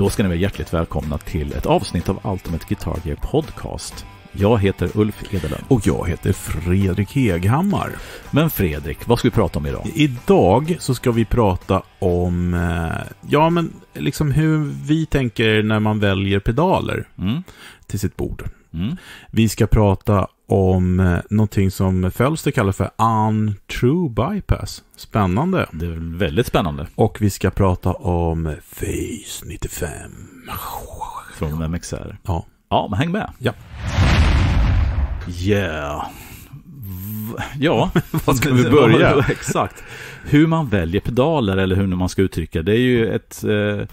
Då ska ni vara hjärtligt välkomna till ett avsnitt av Ultimate Guitar Gear Podcast. Jag heter Ulf Edelund. Och jag heter Fredrik Heghammar. Men Fredrik, vad ska vi prata om idag? Idag så ska vi prata om, eh, ja men liksom hur vi tänker när man väljer pedaler mm. till sitt bord. Mm. Vi ska prata om eh, någonting som Fölster kallar för untrue bypass. Spännande. Det är väldigt spännande. Och vi ska prata om Face 95. Från MXR. Ja. Ja, men häng med. Ja. Yeah. Ja, var ska vi börja? Exakt. Hur man väljer pedaler eller hur man ska uttrycka det är ju ett... Eh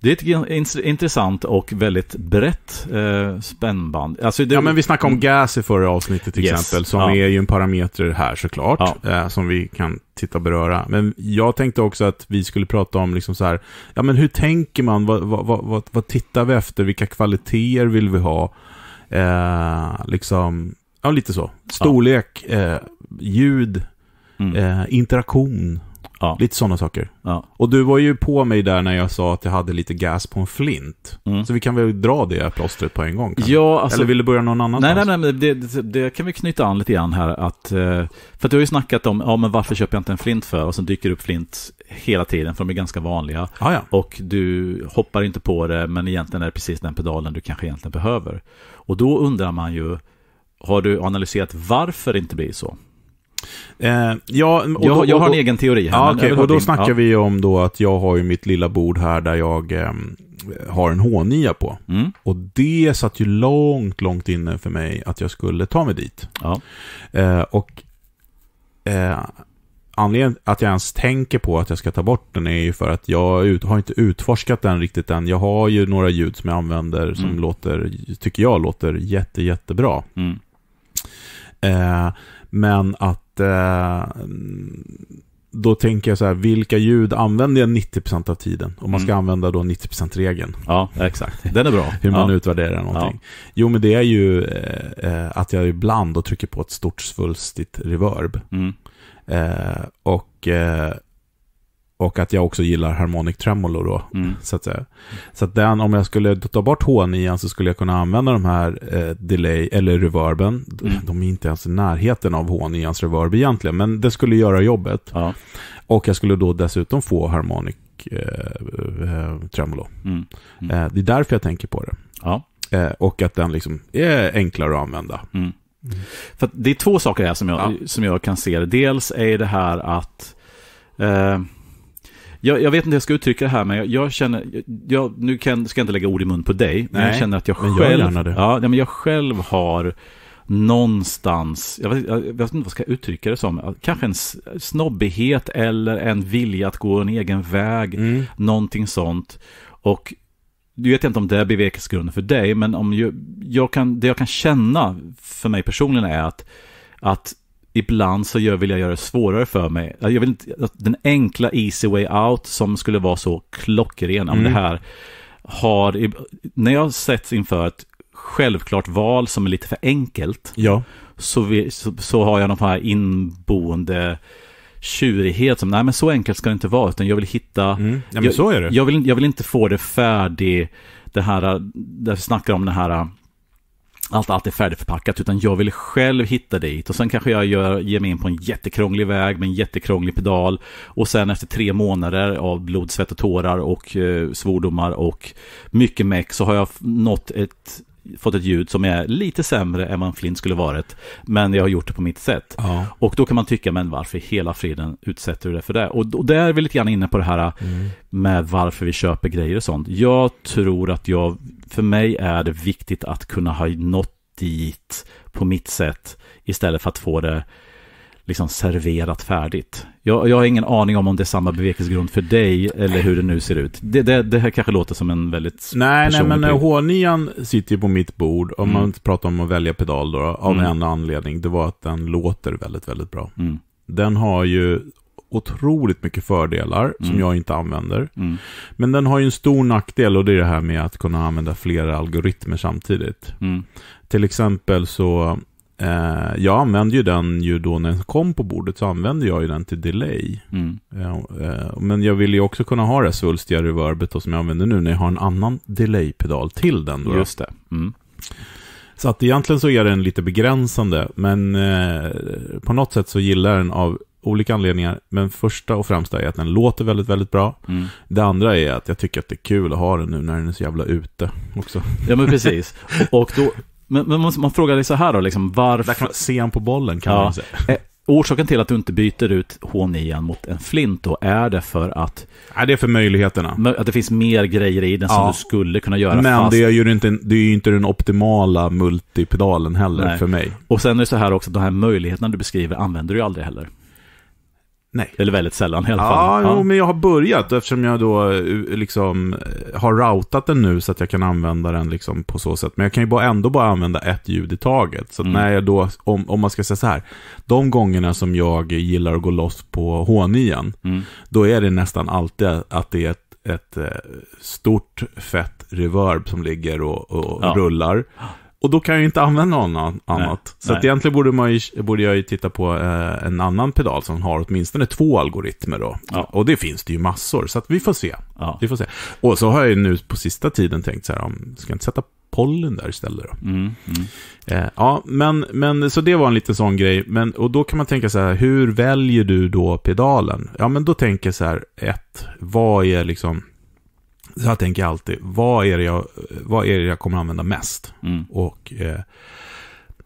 det är ett intressant och väldigt brett eh, spännband. Alltså det... Ja, men vi snackade om gas i förra avsnittet till yes. exempel, som ja. är ju en parameter här såklart, ja. eh, som vi kan titta och beröra. Men jag tänkte också att vi skulle prata om liksom så här, ja men hur tänker man, vad, vad, vad, vad tittar vi efter, vilka kvaliteter vill vi ha? Eh, liksom, ja lite så. Storlek, ja. Eh, ljud, mm. Eh, interaktion Ja. Lite sådana saker. Ja. Och du var ju på mig där när jag sa att jag hade lite gas på en flint. Mm. Så vi kan väl dra det plåstret på en gång? Kanske? Ja, alltså, Eller vill du börja någon annanstans? Nej, nej, nej, det, det, det, kan vi knyta an lite grann här. Att, eh, för att du har ju snackat om, ja men varför köper jag inte en flint för? Och så dyker det upp flint hela tiden, för de är ganska vanliga. Ah, ja. Och du hoppar inte på det, men egentligen är det precis den pedalen du kanske egentligen behöver. Och då undrar man ju, har du analyserat varför det inte blir så? Eh, ja, och jag, jag har en då, egen teori. ja, okay, och då din. snackar ja. vi om då att jag har ju mitt lilla bord här där jag eh, har en H9 på. Mm. Och det satt ju långt, långt inne för mig att jag skulle ta mig dit. Ja. Eh, och eh, anledningen att jag ens tänker på att jag ska ta bort den är ju för att jag ut, har inte utforskat den riktigt än. Jag har ju några ljud som jag använder som mm. låter, tycker jag låter jätte, jättebra. Mm. Eh, men att eh, då tänker jag så här, vilka ljud använder jag 90% av tiden? Om man ska mm. använda då 90%-regeln. Ja, exakt. Den är bra. Hur man ja. utvärderar någonting. Ja. Jo, men det är ju eh, eh, att jag ibland då trycker på ett stort svulstigt reverb. Mm. Eh, och eh, och att jag också gillar harmonic tremolo då, mm. så att säga. Så att den, om jag skulle ta bort H9 så skulle jag kunna använda de här eh, delay, eller reverben. Mm. De är inte ens i närheten av H9 reverb egentligen, men det skulle göra jobbet. Ja. Och jag skulle då dessutom få harmonic eh, eh tremolo. Mm. mm. Eh, det är därför jag tänker på det. Ja. Eh, och att den liksom är enklare att använda. Mm. Mm. För att det är två saker här som jag, ja. som jag kan se. Dels är det här att Eh, jag, jag, vet inte hur jag ska uttrycka det här, men jag, känner, jag, nu kan, ska jag inte lägga ord i mun på dig, men jag känner att jag själv, jag ja, men jag själv har någonstans, jag vet, jag vet, inte vad jag ska uttrycka det som, kanske en snobbighet eller en vilja att gå en egen väg, mm. någonting sånt. Och du vet inte om det är bevekelsegrunden för dig, men om jag, jag, kan, det jag kan känna för mig personligen är att, att ibland så gör, vill jag göra det svårare för mig. Jag vill inte, den enkla easy way out som skulle vara så klockren, mm. det här har, när jag sätts inför ett självklart val som är lite för enkelt, ja. så, vi, så, så, har jag någon här inboende tjurighet som, nej men så enkelt ska det inte vara, utan jag vill hitta... Mm. Ja, men jag, så är det. Jag vill, jag vill inte få det färdig, det här, där vi snackar om den här allt, allt är färdigförpackat, utan jag vill själv hitta dit. Och sen kanske jag gör, ger mig in på en jättekrånglig väg med en jättekrånglig pedal. Och sen efter tre månader av blod, svett och tårar och eh, svordomar och mycket meck så har jag nått ett fått ett ljud som är lite sämre än vad en Flint skulle varit. Men jag har gjort det på mitt sätt. Ja. Och då kan man tycka, men varför i hela friden utsätter du det för det? Och, och där är vi lite grann inne på det här mm. med varför vi köper grejer och sånt. Jag tror att jag, för mig är det viktigt att kunna ha nått dit på mitt sätt istället för att få det liksom serverat färdigt. Jag, jag har ingen aning om om det är samma bevekelsegrund för dig eller hur det nu ser ut. Det, det, det här kanske låter som en väldigt Nej, nej men H9 eh, sitter ju på mitt bord, om mm. man pratar om att välja pedal då, av mm. en anledning, det var att den låter väldigt, väldigt bra. Mm. Den har ju otroligt mycket fördelar som mm. jag inte använder. Mm. Men den har ju en stor nackdel och det är det här med att kunna använda flera algoritmer samtidigt. Mm. Till exempel så Eh, jag använde ju den ju då när den kom på bordet, så använde jag ju den till delay. Mm. Eh, eh men jag ville ju också kunna ha det svulstiga reverbet då, som jag använder nu när jag har en annan delay-pedal till den. Då. Just det. Mm. Så att egentligen så är den lite begränsande, men eh, på något sätt så gillar den av olika anledningar. Men första och främsta är att den låter väldigt, väldigt bra. Mm. Det andra är att jag tycker att det är kul att ha den nu när den är så jävla ute också. Ja, men precis. Och då, men, men man, man frågar dig så här då, liksom, varför... Där kan se han på bollen kan ja. man säga. Eh, orsaken till att du inte byter ut H9 mot en flint då, är det för att... Nej, det är för möjligheterna. Att det finns mer grejer i den som du skulle kunna göra. Men fast... det, är ju inte, det är ju inte den optimala multipedalen heller Nej. för mig. Och sen är det så här också, de här möjligheterna du beskriver använder du ju aldrig heller. Nej. Eller väldigt sällan i alla fall. Ja, jo, men jag har börjat eftersom jag då eh, liksom eh, har routat den nu så att jag kan använda den liksom på så sätt. Men jag kan ju ändå bara använda ett ljud i taget. Så mm. när jag då, om, om man ska säga så här, de gångerna som jag gillar att gå loss på H9, mm. då är det nästan alltid att det är ett ett eh, stort fett reverb som ligger och, och ja. rullar. Och då kan jag ju inte använda något annat. Nej, så nej. egentligen borde, man ju, borde jag ju titta på eh, en annan pedal som har åtminstone två algoritmer då. Ja. Och det finns det ju massor, så vi får se. Ja. Vi får se. Och så har jag ju nu på sista tiden tänkt så här, om, ska jag inte sätta pollen där istället då? Mm, mm. Eh, ja, men, men så det var en liten sån grej. Men, och då kan man tänka så här, hur väljer du då pedalen? Ja, men då tänker jag så här, ett, vad är liksom så här tänker alltid, vad är det jag, vad är jag kommer använda mest? Mm. Och eh,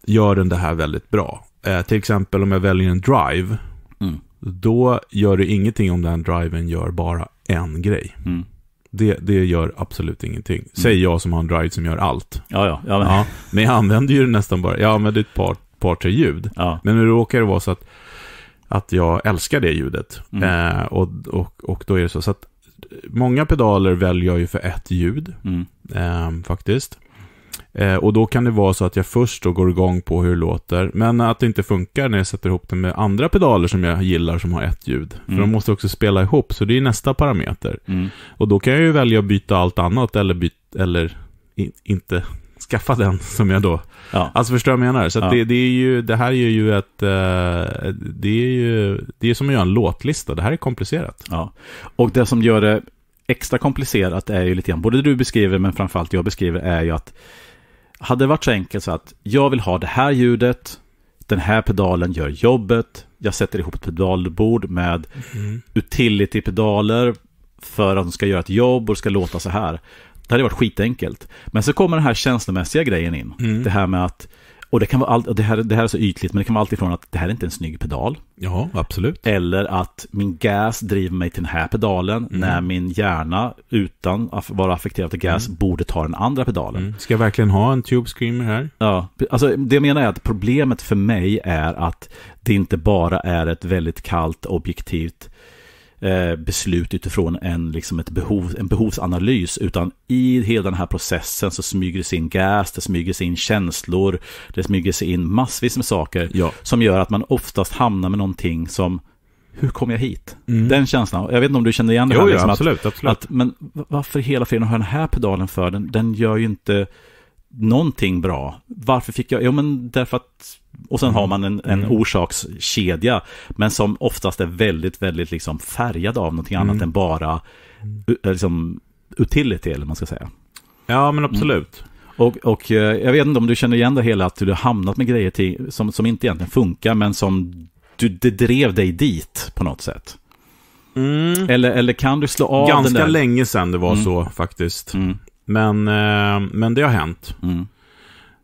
gör den det här väldigt bra. Eh, till exempel om jag väljer en drive, mm. då gör det ingenting om den driven gör bara en grej. Mm. Det, det gör absolut ingenting. Mm. jag som har en drive som gör allt. Ja, ja, ja, men. ja men jag använder ju nästan bara, jag använder ett par, par tre ljud. Ja. Men nu råkar det vara så att, att jag älskar det ljudet. Mm. Eh, och, och, och då är det så, så att många pedaler väljer jag ju för ett ljud, mm. eh, faktiskt. Eh, och då kan det vara så att jag först då går igång på hur det låter, men att det inte funkar när jag sätter ihop det med andra pedaler som jag gillar som har ett ljud. Mm. För de mm. måste också spela ihop, så det är nästa parameter. Mm. Och då kan jag ju välja att byta allt annat eller, byta, eller in, inte skaffa den som jag då... Ja. Alltså förstår du vad jag menar? Så ja. det, det, är ju, det här är ju ett... Eh, det är ju det är som att göra en låtlista. Det här är komplicerat. Ja. Och det som gör det extra komplicerat är ju lite grann, både du beskriver men framförallt jag beskriver är ju att hade det varit så enkelt så att jag vill ha det här ljudet, den här pedalen gör jobbet, jag sätter ihop ett pedalbord med mm. utility-pedaler för att de ska göra ett jobb och det ska låta så här. Det hade varit skitenkelt. Men så kommer den här känslomässiga grejen in. Mm. Det här med att, och det, kan vara all, det, här, det här är så ytligt, men det kan vara allt ifrån att det här är inte en snygg pedal. Ja, absolut. Eller att min gas driver mig till den här pedalen mm. när min hjärna utan att vara affekterad av gas mm. borde ta den andra pedalen. Mm. Ska jag verkligen ha en Tube Screamer här? Ja, alltså det jag menar är att problemet för mig är att det inte bara är ett väldigt kallt objektivt Eh, beslut utifrån en, liksom ett behov, en behovsanalys, utan i hela den här processen så smyger det sig in gas, det smyger sig in känslor, det smyger sig in massvis med saker ja. som gör att man oftast hamnar med någonting som hur kom jag hit? Mm. Den känslan. Jag vet inte om du känner igen det jo, här. Liksom ja, absolut, att, absolut. Att, men varför hela friden har den här pedalen för? Den, den gör ju inte någonting bra. Varför fick jag? Jo, men därför att... Och sen har mm. man en, en mm. orsakskedja, men som oftast är väldigt, väldigt liksom färgad av någonting mm. annat än bara eh, liksom, utility, eller man ska säga. Ja, men absolut. Mm. Och, och, eh, jag vet inte om du känner igen det hela, att du har hamnat med grejer till, som, som inte egentligen funkar, men som du, det drev dig dit på något sätt. Mm. Eller, eller kan du slå av Ganska den där... Ganska länge sedan det var mm. så faktiskt. Men, eh, men det har hänt. Mm.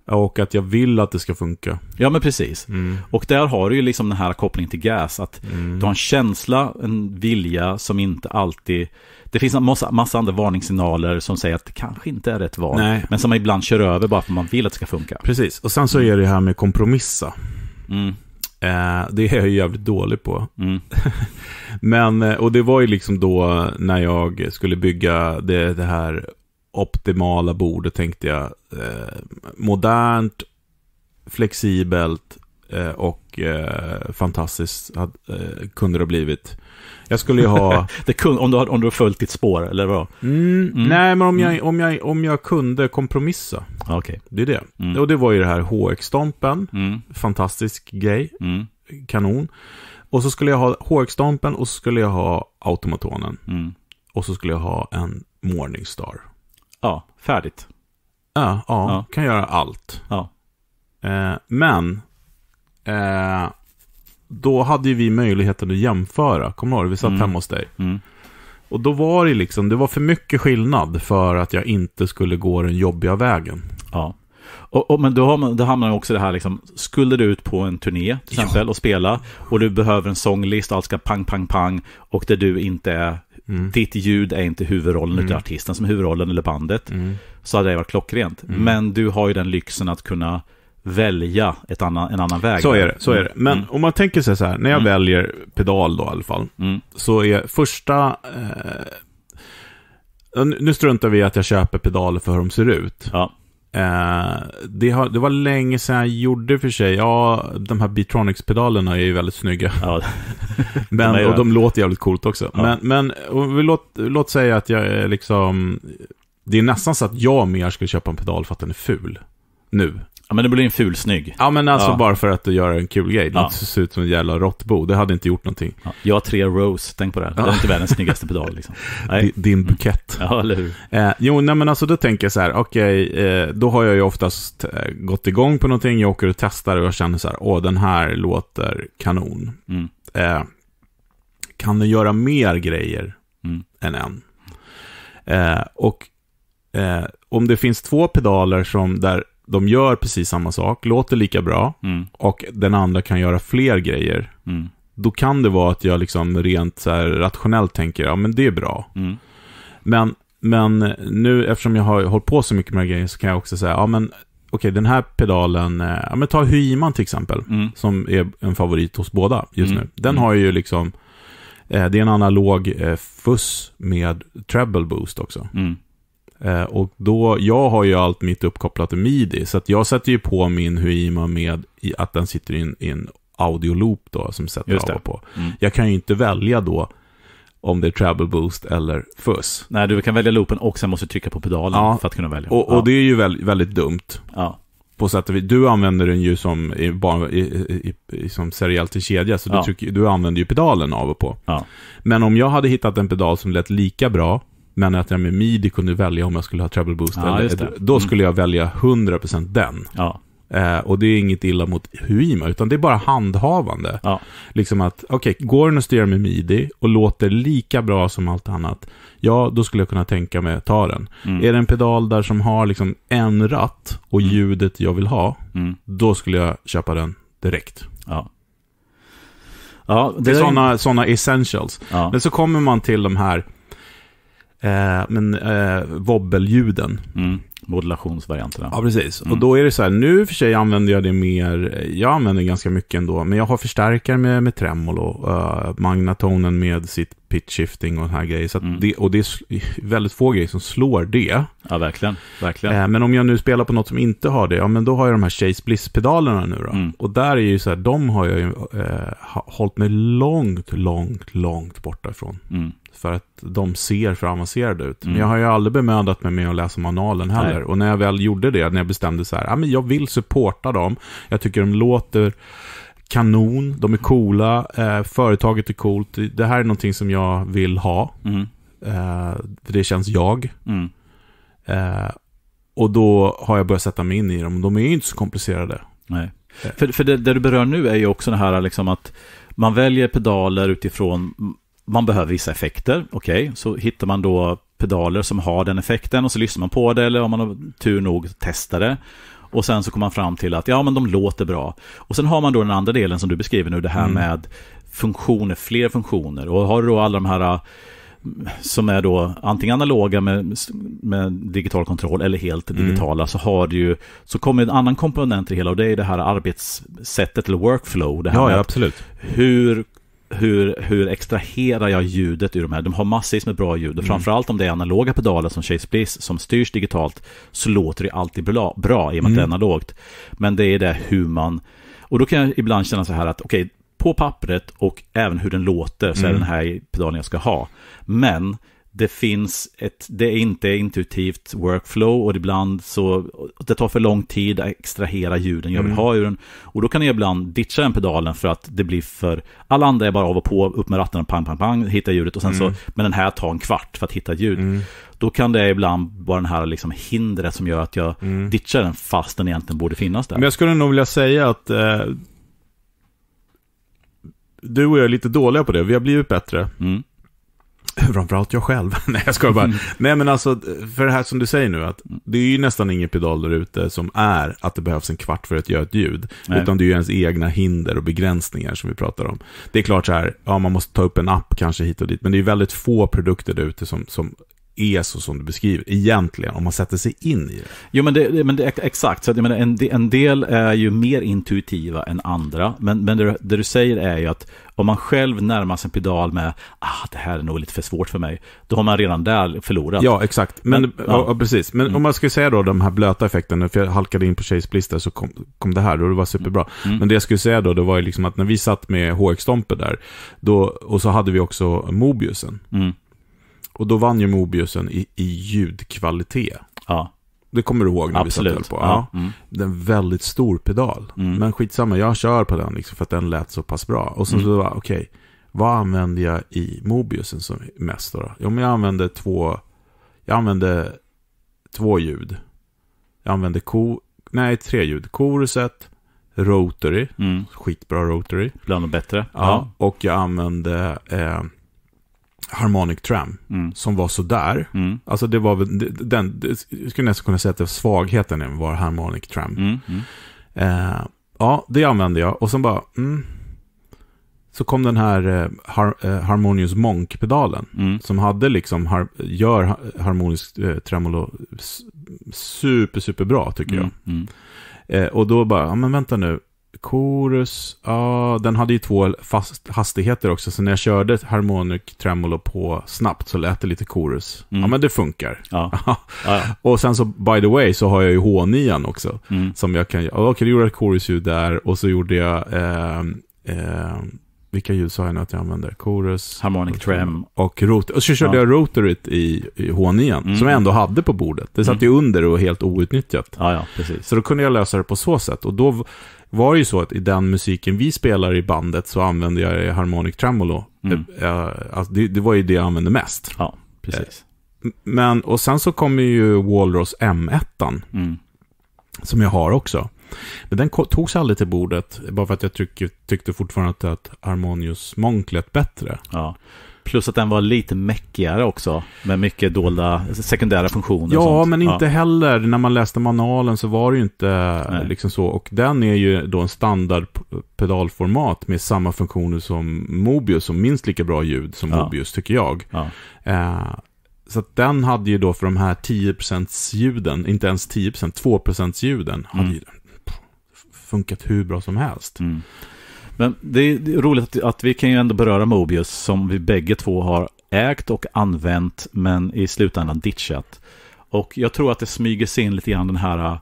Och att jag vill att det ska funka. Ja, men precis. Mm. Och där har du ju liksom den här kopplingen till GAS. Att mm. du har en känsla, en vilja som inte alltid... Det finns en massa, massa andra varningssignaler som säger att det kanske inte är rätt val. Nej. Men som man ibland kör över bara för att man vill att det ska funka. Precis. Och sen så är det här med kompromissa. Mm. Eh, det är jag ju jävligt dålig på. Mm. men, eh, och det var ju liksom då när jag skulle bygga det, det här optimala bordet tänkte jag. Eh, modernt, flexibelt eh, och eh, fantastiskt had, eh, kunde det ha blivit. Jag skulle ju ha... kunde, om, du har, om du har följt ditt spår, eller vad? Mm, mm. Nej, men om jag, mm. om, jag, om jag kunde kompromissa. Okay. Det är det. Mm. Och det var ju det här HX-stompen. Mm. Fantastisk grej. Mm. Kanon. Och så skulle jag ha HX-stompen och så skulle jag ha automatonen. Och så skulle jag ha en Morningstar. Ja, färdigt. Ja, ja, ja. kan göra allt. Ja. Eh, men, eh, då hade vi möjligheten att jämföra. Kommer du ihåg? Vi satt mm. hemma hos dig. Mm. Och då var det liksom, det var för mycket skillnad för att jag inte skulle gå den jobbiga vägen. Ja. Och, och men då, har man, då hamnar också det här liksom, skulle du ut på en turné till exempel ja. och spela och du behöver en sånglist och allt ska pang, pang, pang och där du inte är Mm. Ditt ljud är inte huvudrollen mm. utan artisten som är huvudrollen eller bandet. Mm. Så hade det varit klockrent. Mm. Men du har ju den lyxen att kunna välja ett annan, en annan väg. Så är det. Så är det. Men mm. om man tänker sig så här, när jag mm. väljer pedal då i alla fall. Mm. Så är första... Eh, nu struntar vi i att jag köper pedaler för hur de ser ut. Ja. Eh, det, har, det var länge sedan jag gjorde för sig. Ja, de här Beatronics-pedalerna är ju väldigt snygga. Ja. men, de och de låter jävligt coolt också. Ja. Men, men vi låt, låt säga att jag är liksom... Det är nästan så att jag mer skulle köpa en pedal för att den är ful. Nu. Ja, men det blir en ful snygg. Ja, men alltså ja. bara för att göra en kul grej. Det ja. ser ut som en jävla råttbo. Det hade inte gjort någonting. Ja. Jag har tre Rose, tänk på det. Det är inte världens snyggaste pedal. Liksom. Nej. Din bukett. Mm. Ja, eller hur. Eh, jo, nej, men alltså då tänker jag så här, okej, okay, eh, då har jag ju oftast eh, gått igång på någonting. Jag åker och testar och jag känner så här, åh, den här låter kanon. Mm. Eh, kan den göra mer grejer mm. än en? Eh, och eh, om det finns två pedaler som där de gör precis samma sak, låter lika bra mm. och den andra kan göra fler grejer. Mm. Då kan det vara att jag liksom rent så rationellt tänker, ja men det är bra. Mm. Men, men nu eftersom jag har hållit på så mycket med grejer så kan jag också säga, ja men okej okay, den här pedalen, eh, ja men ta Hyiman till exempel, mm. som är en favorit hos båda just mm. nu. Den mm. har ju liksom, eh, det är en analog eh, fuss med treble boost också. Eh, och då, jag har ju allt mitt uppkopplat till midi, så att jag sätter ju på min Huima med att den sitter i en, i en audioloop då, som sätter av och på. Mm. Jag kan ju inte välja då om det är travel boost eller fuss. Nej, du kan välja loopen och sen måste du trycka på pedalen ja. för att kunna välja. Och, och ja. det är ju väldigt, väldigt dumt. Ja. På sätt du använder den ju som, i, i, i, som seriellt i kedja, så du, trycker, du använder ju pedalen av och på. Men om jag hade hittat en pedal som lät lika bra men att jag med midi kunde välja om jag skulle ha treble boost ja, eller, Då mm. skulle jag välja 100% den. Ja. Eh, och det är inget illa mot Huima, utan det är bara handhavande. Ja. Liksom att, okej, okay, går den att styra med midi och låter lika bra som allt annat, ja, då skulle jag kunna tänka mig att ta den. Mm. Är det en pedal där som har liksom en ratt och mm. ljudet jag vill ha, mm. då skulle jag köpa den direkt. Ja. Ja, det, det är sådana essentials. Ja. Men så kommer man till de här Eh, men eh, wobble Mm. Modulationsvarianterna. Ja, precis. Mm. Och då är det så här, nu för sig använder jag det mer, jag använder det ganska mycket ändå, men jag har förstärkare med, med tremolo, uh, eh, magnatonen med sitt pitch shifting och den här grejen. mm. det, och det är väldigt få grejer som slår det. Ja, verkligen. verkligen. Eh, men om jag nu spelar på något som inte har det, ja men då har jag de här Chase Bliss-pedalerna nu då. Mm. Och där är ju så här, de har jag ju eh, hållit mig långt, långt, långt borta ifrån. Mm för att de ser för avancerade ut. Mm. Men jag har ju aldrig bemödat mig med att läsa manualen heller. Nej. Och när jag väl gjorde det, när jag bestämde så här, ah, men jag vill supporta dem, jag tycker de låter kanon, de är coola, eh, företaget är coolt, det här är någonting som jag vill ha. Mm. Eh, det känns jag. Mm. Eh, och då har jag börjat sätta mig in i dem, de är ju inte så komplicerade. Nej. Eh. För, för det, det, du berör nu är ju också det här liksom att man väljer pedaler utifrån man behöver vissa effekter, okej, okay, så hittar man då pedaler som har den effekten och så lyssnar man på det eller om man har tur nog testar det. Och sen så kommer man fram till att ja, men de låter bra. Och sen har man då den andra delen som du beskriver nu, det här mm. med funktioner, fler funktioner. Och har du då alla de här mm, som är då antingen analoga med, med digital kontroll eller helt mm. digitala mm. så har du ju, så kommer en annan komponent i det hela och det är det här arbetssättet eller workflow. Det här ja, ja, absolut. Hur hur, hur extraherar jag ljudet ur de här? De har massvis med bra ljud. Och mm. framförallt om det är analoga pedaler som Chase Bliss som styrs digitalt så låter det alltid bra, bra i och med mm. att det är mm. analogt. Men det är det hur man... Och då kan jag ibland känna så här att okej, okay, på pappret och även hur den låter så är mm. den här pedalen jag ska ha. Men det finns ett, det är inte intuitivt workflow och ibland så, det tar för lång tid att extrahera ljuden jag vill mm. ha ur den. Och då kan jag ibland ditcha den pedalen för att det blir för, alla andra är bara av och på, upp med ratten, och pang, pang, pang, hitta ljudet och sen mm. så, men den här tar en kvart för att hitta ett ljud. Mm. Då kan det ibland vara den här liksom hindret som gör att jag mm. ditchar den fast den egentligen borde finnas där. Men jag skulle nog vilja säga att eh, du och jag är lite dåliga på det, vi har blivit bättre. Mm. framförallt jag själv. Nej, jag ska bara. Mm. Nej, men alltså, för det här som du säger nu, att mm. det är ju nästan ingen pedal där ute som är att det behövs en kvart för att göra ett ljud. Nej. Utan det är ju ens egna hinder och begränsningar som vi pratar om. Det är klart så här, ja, man måste ta upp en app kanske hit och dit, men det är ju väldigt få produkter där ute som, som är så som du beskriver, egentligen, om man sätter sig in i det. Jo, men, det, men det, exakt. Så att, menar, en, en del är ju mer intuitiva än andra, men, men det, det, du säger är ju att om man själv närmar sig en pedal med ah, det här är nog lite för svårt för mig, då har man redan där förlorat. Ja, exakt. Men, men ja. ja. precis. men mm. om man ska säga då de här blöta effekterna, för jag halkade in på Chase Blister så kom, kom det här och det var superbra. Mm. mm. Men det jag skulle säga då, det var ju liksom att när vi satt med HX-stomper där, då, och så hade vi också Mobiusen. Mm. Och då vann ju Mobiusen i, i ljudkvalitet. Ja. Det kommer du ihåg när Absolut. vi satt på? Ja. ja. Mm. Det är en väldigt stor pedal. Mm. Men skitsamma, jag kör på den liksom för att den lät så pass bra. Och så mm. då, okej, okay, vad använde jag i Mobiusen som mest då? Jo, men jag använde två, jag använde två ljud. Jag använde ko, nej, tre ljud. Koruset, Rotary, mm. skitbra Rotary. Bland de bättre. Ja, ja. och jag använde eh, Harmonic Tram, mm. som var sådär. Mm. Alltså det var väl den, jag skulle nästan kunna säga att det var svagheten var Harmonic Tram. Mm. Mm. Eh, ja, det använde jag och sen bara, mm. Så kom den här eh, har, eh, Harmonious Monk-pedalen, mm. som hade liksom, har, gör harmonisk eh, tremolo super, super bra tycker jag. Mm, eh, och då bara, ja men vänta nu, Chorus, ja, den hade ju två fast hastigheter också. Så när jag körde harmonic tremolo på snabbt så lät det lite chorus. Mm. Ja, men det funkar. Ja. och sen så, by the way, så har jag ju H9 också. Mm. Som jag kan, okej, okay, jag gjorde ett chorusljud där och så gjorde jag, eh, eh, vilka ljud sa jag nu att jag använder? Chorus, harmonic trem och rotor. Och så körde jag rotoryt i, i H9, mm. som jag ändå hade på bordet. Det satt ju mm. under och helt outnyttjat. Så då kunde jag lösa det på så sätt. Och då var ju så att i den musiken vi spelar i bandet så använde jag harmonic tremolo. Mm. Eh, eh, alltså, det, det, var ju det jag använde mest. Ja, precis. Eh, men, och sen så kommer ju Walrus M1. Mm. Som jag har också. Men den togs aldrig till bordet, bara för att jag tyck tyckte fortfarande att, att Harmonius Monk lät bättre. Ja. Plus att den var lite mäckigare också, med mycket dolda sekundära funktioner. Ja, och sånt. men inte ja. heller, när man läste manualen så var det ju inte Nej. liksom så. Och den är ju då en standardpedalformat med samma funktioner som Mobius, och minst lika bra ljud som ja. Mobius tycker jag. Ja. Eh, så att den hade ju då för de här 10% ljuden, inte ens 10%, 2% ljuden, hade mm. ju funkat hur bra som helst. Mm. Men det är roligt att vi kan ju ändå beröra Mobius som vi bägge två har ägt och använt men i slutändan ditchat. Och jag tror att det smyger sig in lite grann den här...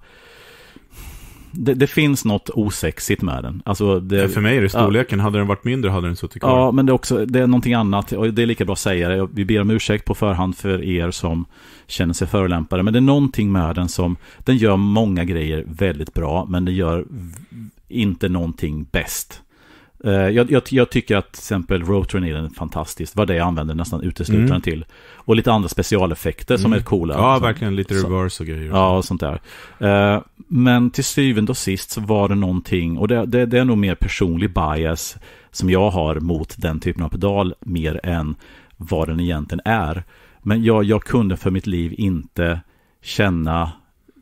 Det, det finns något osexigt med den. Alltså det, för mig är det storleken. Ja, hade den varit mindre hade den suttit kvar. Ja, men det är, också, det är någonting annat. Och det är lika bra att säga det. Vi ber om ursäkt på förhand för er som känner sig förolämpade. Men det är någonting med den som... Den gör många grejer väldigt bra, men den gör inte någonting bäst. Eh, jag, jag, jag, tycker att till exempel rotorn är fantastisk. Det var det jag använde nästan uteslutande mm. till. Och lite andra specialeffekter som mm. är coola. Ja, verkligen. Lite reverse och grejer. Ja, och sånt där. Eh, men till syvende och sist så var det någonting, och det, det, det, är nog mer personlig bias som jag har mot den typen av pedal mer än vad den egentligen är. Men jag, jag kunde för mitt liv inte känna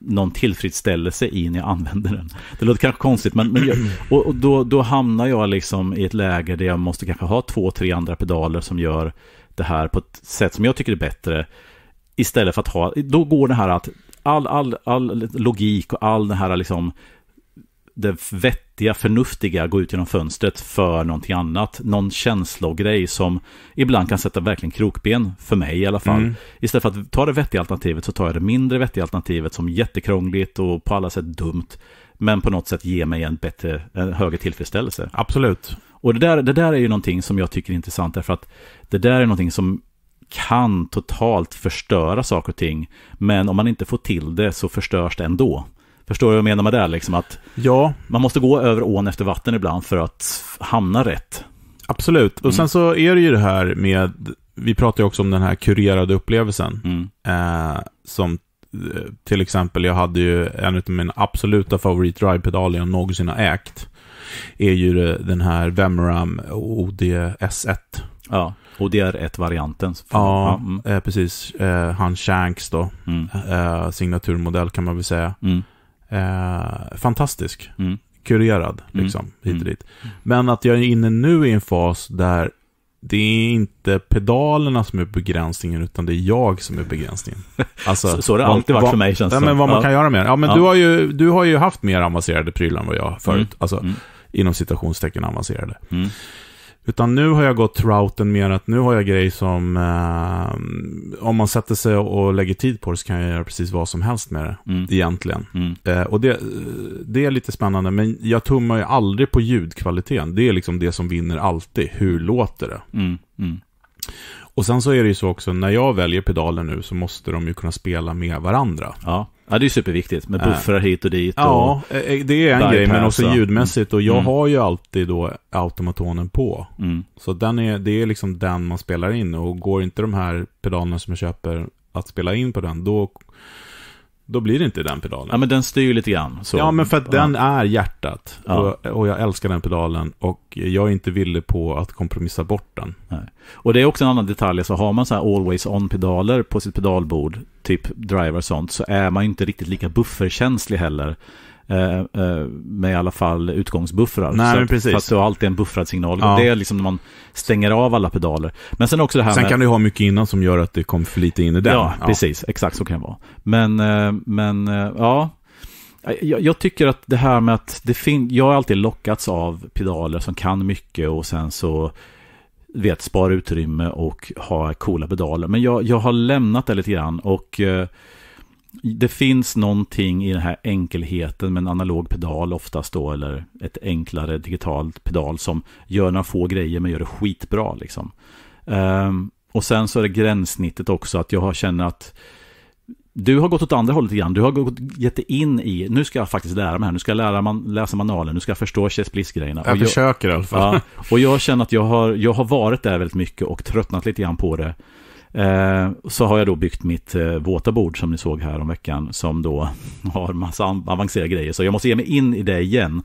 någon tillfredsställelse i när jag använder den. Det låter kanske konstigt, men, men jag, och, och, då, då hamnar jag liksom i ett läge där jag måste kanske ha två, tre andra pedaler som gör det här på ett sätt som jag tycker är bättre. Istället för att ha, då går det här att all, all, all logik och all den här liksom det vettiga, förnuftiga gå ut genom fönstret för någonting annat. Någon känslogrej som ibland kan sätta verkligen krokben, för mig i alla fall. Mm. Istället för att ta det vettiga alternativet så tar jag det mindre vettiga alternativet som jättekrångligt och på alla sätt dumt. Men på något sätt ger mig en bättre, en högre tillfredsställelse. Absolut. Och det där, det där är ju någonting som jag tycker är intressant därför att det där är någonting som kan totalt förstöra saker och ting. Men om man inte får till det så förstörs det ändå. Förstår du vad jag menar med det? Liksom att ja. Man måste gå över ån efter vatten ibland för att hamna rätt. Absolut. Och mm. sen så är det ju det här med, vi pratar ju också om den här kurerade upplevelsen. Mm. Eh, som eh, till exempel, jag hade ju en av mina absoluta favorit drive-pedaler jag någonsin har ägt. Är ju den här Vemram ODS1. Ja, ODR1-varianten. Ja, ja mm. eh, precis. Eh, han Shanks då. Mm. Eh, signaturmodell kan man väl säga. Mm. Eh, fantastisk. Mm. Kurerad, mm. liksom. Mm. Hit och mm. dit. Men att jag är inne nu i en fas där det är inte pedalerna som är begränsningen, utan det är jag som är begränsningen. Alltså, så, har det alltid varit för mig, känns det men Vad man ja. kan göra mer. Ja, men ja. Du, har ju, du har ju haft mer avancerade prylar än vad jag förut. Mm. Alltså, mm. inom citationstecken avancerade. Mm. Utan nu har jag gått routen mer att nu har jag grejer som, eh, om man sätter sig och lägger tid på det så kan jag göra precis vad som helst med det, mm. egentligen. Mm. Eh, och det, eh, det är lite spännande, men jag tummar ju aldrig på ljudkvaliteten. Det är liksom det som vinner alltid, hur låter det? Mm. mm. Och sen så är det ju så också, när jag väljer pedaler nu så måste de ju kunna spela med varandra. Ja, ja det är ju superviktigt med buffrar äh. hit och dit. Och ja, eh, eh, det är en grej, men också ljudmässigt. Och jag mm. har ju alltid då automatonen på. Mm. Så den är, det är liksom den man spelar in. Och går inte de här pedalerna som jag köper att spela in på den, då då blir det inte den pedalen. Ja, men den styr lite grann. Så. Ja, men för att den är hjärtat. Ja. Och, och, jag älskar den pedalen och jag är inte villig på att kompromissa bort den. Nej. Och det är också en annan detalj, så har man så här always on-pedaler på sitt pedalbord, typ driver och sånt, så är man inte riktigt lika bufferkänslig heller. Eh, eh, med i alla fall utgångsbuffrar. Nej, men precis. För att du alltid en buffrad signal. Ja. Det är liksom när man stänger av alla pedaler. Men sen också det här Sen med... kan du ha mycket innan som gör att det kommer för lite in i den. Ja, ja, precis. Exakt så kan det vara. Men, eh, men ja. Jag, jag tycker att det här med att det finns... Jag har alltid lockats av pedaler som kan mycket och sen så vet, spara utrymme och ha coola pedaler. Men jag, jag har lämnat det lite grann och det finns någonting i den här enkelheten med en analog pedal oftast då, eller ett enklare digitalt pedal som gör några få grejer men gör det skitbra liksom. Um, och sen så är det gränssnittet också, att jag har känner att du har gått åt andra hållet igen. Du har gått, gett dig in i, nu ska jag faktiskt lära mig här, nu ska jag lära man, läsa manualen, nu ska jag förstå Chess-Bliss-grejerna. Jag, jag försöker i alla fall. Ja, och jag känner att jag har, jag har varit där väldigt mycket och tröttnat lite grann på det. Eh, så har jag då byggt mitt eh, våta bord som ni såg här om veckan som då har massa avancerade grejer. Så jag måste ge mig in i det igen.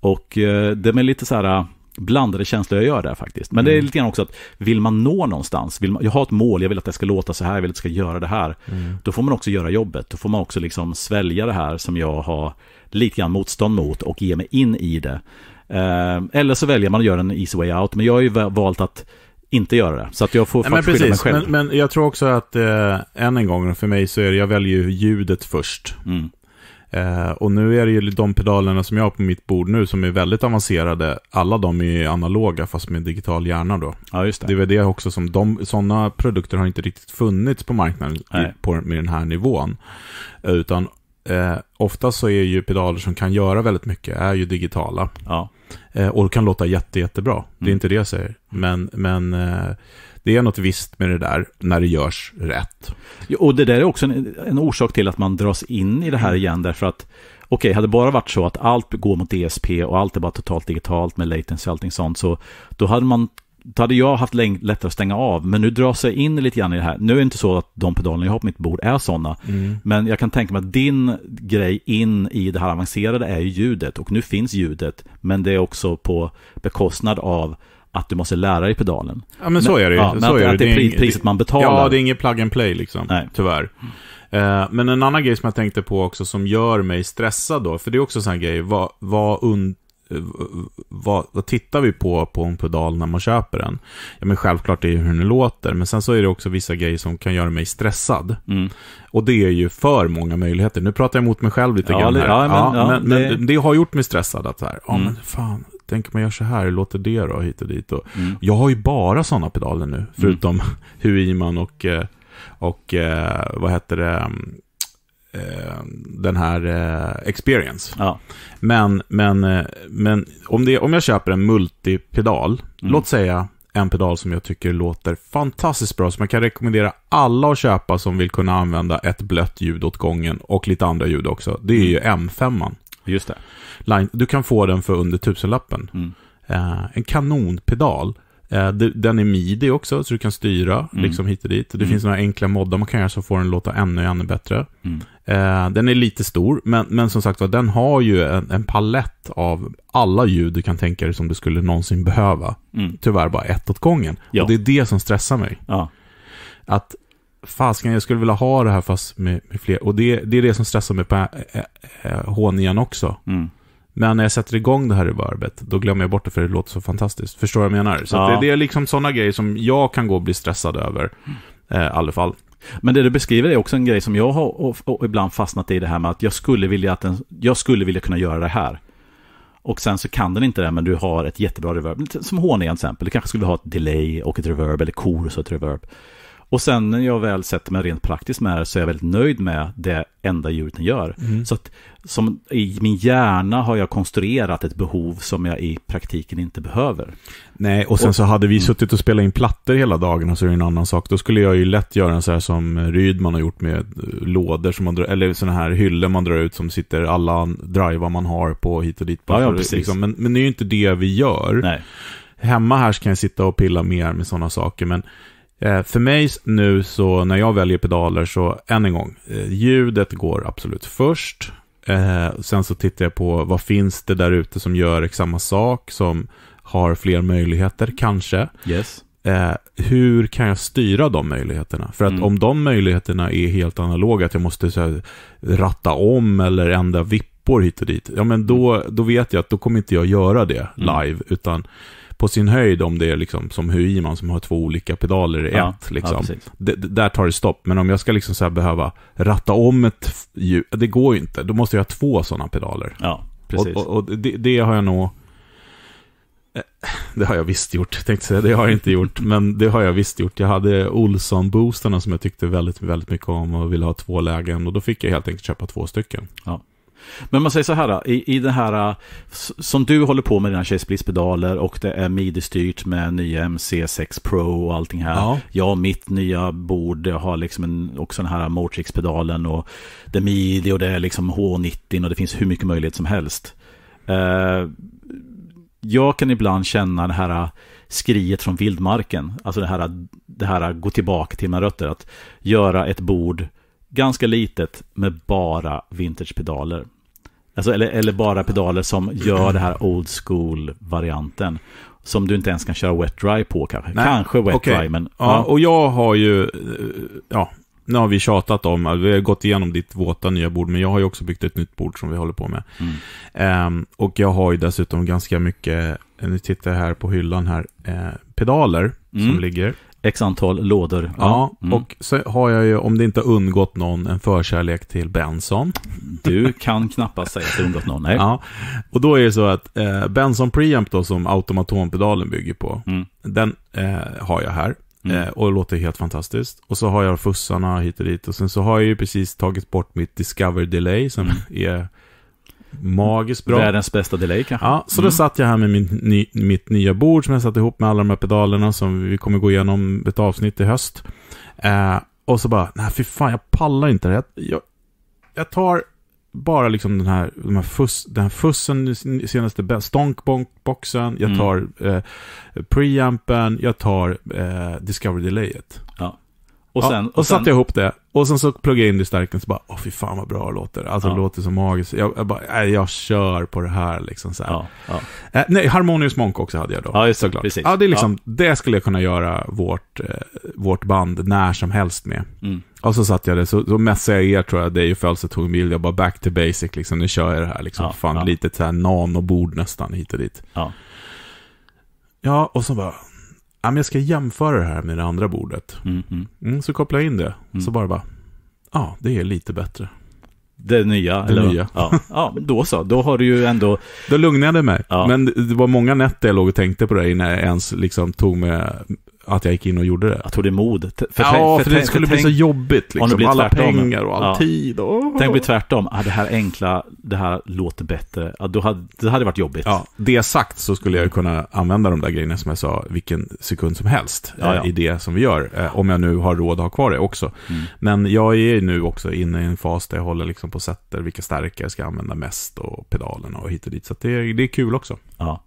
Och eh, det är lite så här eh, blandade känslor jag gör där faktiskt. Men mm. det är mm. lite grann också att vill man nå någonstans, vill man, jag har ett mål, jag vill att det ska låta så här, jag vill att det ska göra det här. Mm. Då får man också göra jobbet, då får man också liksom svälja det här som jag har lite grann motstånd mot och ge mig in i det. Eh, eller så väljer man att göra en easy way out, men jag har ju valt att inte göra det. Så att jag får faktiskt skylla mig själv. Men, men jag tror också att, eh, än en gång, för mig så är det, jag väljer ju ljudet först. Mm. Eh, och nu är det ju de pedalerna som jag har på mitt bord nu som är väldigt avancerade. Alla de är analoga fast med digital hjärna då. Ja, just det. Det är väl det också som de, sådana produkter har inte riktigt funnits på marknaden på, med den här nivån. Eh, utan eh, ofta så är ju pedaler som kan göra väldigt mycket, är ju digitala. Ja. Eh, och det kan låta jätte, jättebra. Det är mm. inte det jag säger. Men, men eh, det är något visst med det där när det görs rätt. Ja, och det där är också en, en, orsak till att man dras in i det här mm. igen. Därför att, okej, okay, hade det bara varit så att allt går mot DSP e och allt är bara totalt digitalt med latency och allting sånt, så då hade man då hade jag haft lättare att stänga av. Men nu dras jag in lite grann i det här. Nu är det inte så att de pedalerna jag har på mitt bord är sådana. Mm. Men jag kan tänka mig att din grej in i det här avancerade är ljudet. Och nu finns ljudet, men det är också på bekostnad av att du måste lära dig pedalen. Ja, men, så är det ju. Ja, men så att, är det. att det är priset man betalar. Ja, det är inget plug and play liksom, Nej. tyvärr. Eh, men en annan grej som jag tänkte på också som gör mig stressad då, för det är också en sån här grej, vad, vad, Eh, vad, vad, tittar vi på på en pedal när man köper den? Ja, men självklart är det hur den låter, men sen så är det också vissa grejer som kan göra mig stressad. Mm. Och det är ju för många möjligheter. Nu pratar jag mot mig själv lite ja, grann här. Ja, men, ja, ja, men, det... men, det... har gjort mig stressad att här, mm. men fan, tänk om man gör så här, hur låter det då, hit och dit. Och, mm. Jag har ju bara sådana pedaler nu, mm. förutom mm. Huiman och, eh, och eh, vad heter det, mm, Eh, den här eh, experience. Ja. Men, men, eh, men om, det, om jag köper en multipedal, mm. låt säga en pedal som jag tycker låter fantastiskt bra, som jag kan rekommendera alla att köpa som vill kunna använda ett blött ljud åt gången och lite andra ljud också. Det är ju M5. Mm. -man. Just det. Line, du kan få den för under tusenlappen. Mm. Eh, en kanonpedal Eh, den är midi också, så du kan styra mm. liksom hit och dit. Det mm. finns några enkla moddar man kan göra som får den låta ännu, ännu bättre. Mm. Eh, den är lite stor, men, men som sagt den har ju en, en palett av alla ljud du kan tänka dig som du skulle någonsin behöva. Mm. Tyvärr bara ett åt gången. Ja. Och det är det som stressar mig. Ja. Att fasken, jag skulle vilja ha det här fast med, med fler. Och det, det är det som stressar mig på äh, äh, H9 också. Mm. Men när jag sätter igång det här reverbet, då glömmer jag bort det för det låter så fantastiskt. Förstår du vad jag menar? Så ja. det, det, är liksom sådana grejer som jag kan gå och bli stressad över. Eh, I eh, alla fall. Men det du beskriver är också en grej som jag har och, och ibland fastnat i det här med att jag skulle vilja att den, jag skulle vilja kunna göra det här. Och sen så kan den inte det, men du har ett jättebra reverb. Som H&amp, till exempel. Du kanske skulle ha ett delay och ett reverb, eller chorus och ett reverb. Och sen när jag väl sätter mig rent praktiskt med det så är jag väldigt nöjd med det enda djuret den gör. Mm. Så att som i min hjärna har jag konstruerat ett behov som jag i praktiken inte behöver. Nej, och sen och, så hade vi mm. suttit och spelat in plattor hela dagen så är det en annan sak. Då skulle jag ju lätt göra en sån här som Rydman har gjort med eh, lådor som man drar, eller sådana här hyllor man drar ut som sitter alla drivar man har på hit och dit. Ja, ja, precis. Liksom. Men, men det är ju inte det vi gör. Nej. Hemma här så kan jag sitta och pilla mer med sådana saker, men Eh, för mig nu så när jag väljer pedaler så än en gång, eh, ljudet går absolut först. Eh, sen så tittar jag på vad finns det där ute som gör samma sak, som har fler möjligheter kanske. Yes. hur kan jag styra de möjligheterna? För att mm. om de möjligheterna är helt analoga, att jag måste så här, ratta om eller ändra vippor hit och dit, ja men då, då vet jag att då kommer inte jag göra det mm. live, mm. utan på sin höjd om det är liksom som Huiman som har två olika pedaler i ja, ett. Liksom. Ja, där tar det stopp. Men om jag ska liksom så behöva ratta om ett ljud, det går ju inte. Då måste jag ha två sådana pedaler. Ja, precis. Och, och, och det, det, har jag nog... Eh, det har jag visst gjort, tänkte säga. Det har jag inte gjort, men det har jag visst gjort. Jag hade Olsson-boostarna som jag tyckte väldigt, väldigt mycket om och ville ha två lägen. Och då fick jag helt enkelt köpa två stycken. Ja. Men man säger så här, i, i det här som du håller på med dina Chase och det är midi-styrt med nya MC6 Pro och allting här. Ja. Jag och mitt nya bord har liksom en, också den här motrix pedalen och det är midi och det är liksom H90 och det finns hur mycket möjlighet som helst. Uh, jag kan ibland känna det här skriet från vildmarken, alltså det här, det här gå tillbaka till mina rötter, att göra ett bord ganska litet med bara vintagepedaler. Alltså, eller, eller bara pedaler som gör den här old school-varianten. Som du inte ens kan köra wet dry på kanske. Nej, kanske wet okay. dry, men... Ja. ja, och jag har ju... Eh, ja, nu har vi tjatat om, alltså, vi har gått igenom ditt våta nya bord, men jag har ju också byggt ett nytt bord som vi håller på med. Mm. Um, och jag har ju dessutom ganska mycket, eh, nu tittar jag här på hyllan här, eh, pedaler mm. som ligger. X antal lådor. Ja, mm. och så har jag ju, om det inte har undgått någon, en förkärlek till Benson. Du kan knappast säga att det undgått någon, nej. Ja, och då är det så att eh, Benson Preamp då, som automatonpedalen bygger på, mm. den eh, har jag här. Mm. Eh, och det låter helt fantastiskt. Och så har jag fussarna hit och dit. Och sen så har jag ju precis tagit bort mitt Discover Delay som mm. är Magiskt bra. Världens bästa delay kanske. Ja, så mm. då satt jag här med min, ny, mitt nya bord som jag satt ihop med alla de här pedalerna som vi kommer gå igenom ett avsnitt i höst. Eh, och så bara, nej fy fan, jag pallar inte det. Jag, jag, tar bara liksom den här, de här fuss, den här fussen, senaste stonkboxen, jag mm. tar mm. eh, preampen, jag tar eh, Discovery Delayet. Och sen... Ja, och, och sen... satte jag ihop det. Och sen så pluggade jag in det i distarken och bara, åh fy fan vad bra det låter. Alltså ja. det låter så magiskt. Jag, jag bara, nej, jag kör på det här liksom så här. Ja, ja. Eh, nej, Harmonious Monk också hade jag då. Ja, just såklart. Precis. Ja, det är liksom, det skulle jag kunna göra vårt, eh, vårt band när som helst med. Mm. Och så satt jag det, så, så mässade jag er tror jag, Det dig och Fölse tog en bild, jag bara back to basic liksom, nu kör jag det här liksom. Ja, fan, ja. litet så här nanobord nästan hit och dit. Ja. Ja, och så bara, ja, men jag ska jämföra det här med det andra bordet. Mm, mm. Mm, så kopplar jag in det, så mm. bara, bara, ja, det är lite bättre. Det nya? Det eller? nya. Ja. ja, då så. Då har du ju ändå... Då lugnade jag mig. Ja. Men det var många nätter jag låg och tänkte på det innan jag ens liksom tog mig att jag gick in och gjorde det. Jag tog det modet. För, ja, för, för det skulle för bli tänk, så jobbigt. Liksom. Alla pengar och all ja. tid. Oh. Tänk bli tvärtom. Ah, det här enkla, det här låter bättre. Ah, då hade, det hade varit jobbigt. Ja, det sagt så skulle jag kunna använda de där grejerna som jag sa vilken sekund som helst eh, ja, ja. i det som vi gör. Eh, om jag nu har råd att ha kvar det också. Mm. Men jag är nu också inne i en fas där jag håller liksom på sätter vilka stärkare jag ska använda mest och pedalerna och hit och dit. Så det, det är kul också. Ja.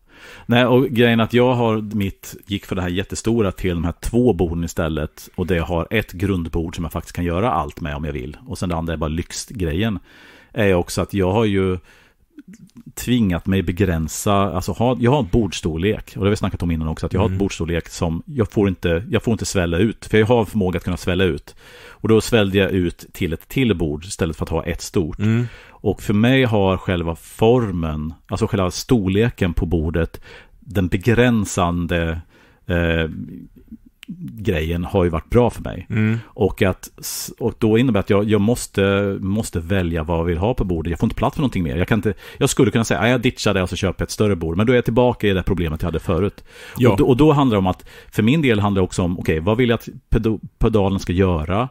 Nej, och grejen att jag har mitt, gick för det här jättestora till de här två borden istället. Och det har ett grundbord som jag faktiskt kan göra allt med om jag vill. Och sen det andra är bara lyxgrejen. Är också att jag har ju tvingat mig begränsa, alltså ha, jag har en bordstorlek, och det har vi snackat om innan också, att jag mm. har ett mm. bordstorlek som jag får, inte, jag får inte svälla ut, för jag har förmåga att kunna svälla ut. Och då svällde jag ut till ett till bord istället för att ha ett stort. Mm. Och för mig har själva formen, alltså själva storleken på bordet, den begränsande eh, grejen har ju varit bra för mig. Mm. Och, att, och då innebär det att jag, jag måste, måste välja vad jag vill ha på bordet. Jag får inte plats för någonting mer. Jag, kan inte, jag skulle kunna säga att ah, jag ditchar det och så köper ett större bord. Men då är jag tillbaka i det problemet jag hade förut. Ja. Och, då, och, då, handlar det om att, för min del handlar det också om, okej, okay, vad vill jag att pedalen ska göra?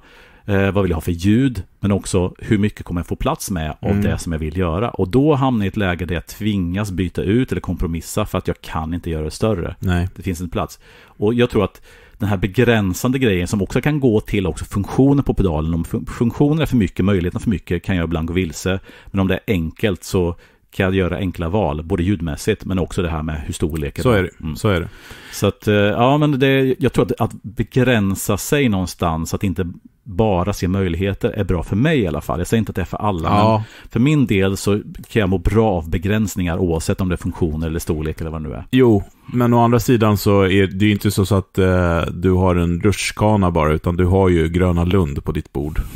Eh, vad vill jag ha för ljud? Men också hur mycket kommer jag få plats med av mm. det som jag vill göra? Och då hamnar jag i ett läge där jag tvingas byta ut eller kompromissa för att jag kan inte göra det större. Nej. Det finns inte plats. Och jag tror att den här begränsande grejen som också kan gå till också funktioner på pedalen. Om fun funktioner är för mycket, möjligheten för mycket kan jag ibland gå vilse. Men om det är enkelt så kan jag göra enkla val, både ljudmässigt men också det här med hur storleken så är. Det. Mm. Så är det. Så att, eh, ja men det, jag tror att, att begränsa sig någonstans, att inte bara se möjligheter är bra för mig i alla fall. Jag säger inte att det är för alla, ja. men för min del så kan jag må bra av begränsningar oavsett om det är funktioner eller storlek eller vad det nu är. Jo, men å andra sidan så är det ju inte så att eh, du har en rutschkana bara, utan du har ju Gröna Lund på ditt bord.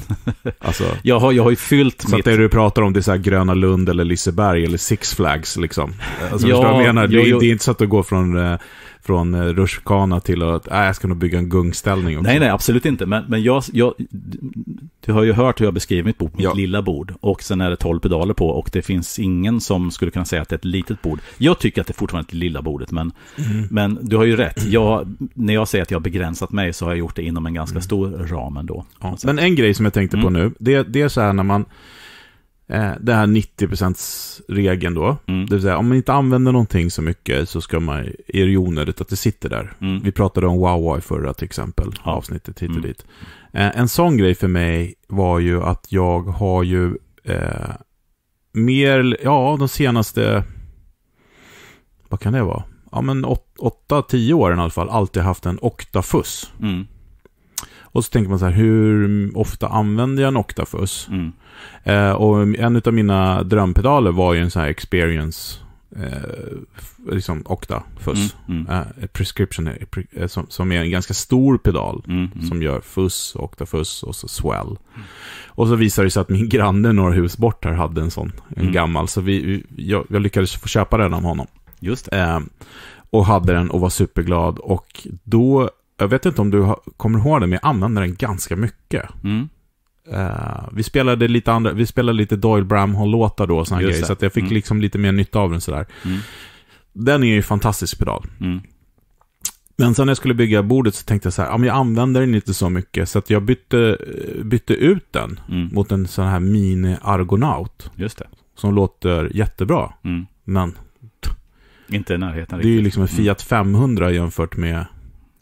Alltså, jag, har, jag har ju fyllt så mitt... Så det du pratar om det är så här Gröna Lund eller Liseberg eller Six Flags liksom. Alltså, ja, jag menar? Jo, det, är, det är inte så att du går från... Eh, från eh, rutschkana till att äh, jag ska nog bygga en gungställning också. Nej, nej, absolut inte. Men, men jag, jag, du har ju hört hur jag beskriver mitt bord, mitt ja. lilla bord. Och sen är det tolv pedaler på och det finns ingen som skulle kunna säga att det är ett litet bord. Jag tycker att det är fortfarande är det lilla bordet, men, mm. men du har ju rätt. Jag, när jag säger att jag har begränsat mig så har jag gjort det inom en ganska mm. stor ram ändå. Ja. Men en grej som jag tänkte på mm. nu, det, det är så här när man eh, det här 90%-regeln då. Mm. Det vill säga, om man inte använder någonting så mycket så ska man, är det onödigt att det sitter där. Mm. Vi pratade om Huawei förra till exempel, ja. avsnittet hit och mm. dit. Eh, en sån grej för mig var ju att jag har ju eh, mer, ja, de senaste, vad kan det vara? Ja, men 8-10 åren i alla fall, alltid haft en Octafus. Mm. Och så tänker man så här, hur ofta använder jag en Octafus? Mm. Eh, och en av mina drömpedaler var ju en sån här experience, eh, liksom okta fuss. Mm, mm. Eh, prescription, eh, pre eh, som, som, är en ganska stor pedal mm, mm, som gör fuss, okta fuss och så swell. Och så visade det sig att min granne några hus bort här hade en sån, en mm. gammal. Så vi, jag, jag, lyckades få köpa den av honom. Just det. Eh, och hade den och var superglad. Och då, jag vet inte om du kommer ihåg det, men jag använde den ganska mycket. Mm. Uh, vi spelade lite andra, vi spelade lite Doyle Bramhall-låtar då och såna så att jag fick mm. liksom lite mer nytta av den sådär. Mm. Den är ju fantastisk pedal. Mm. Men sen när jag skulle bygga bordet så tänkte jag så här, ja men jag använder den inte så mycket, så att jag bytte, bytte ut den mm. mot en sån här mini Argonaut. Just det. Som låter jättebra, mm. men... Inte i närheten riktigt. Det är ju liksom en mm. Fiat 500 jämfört med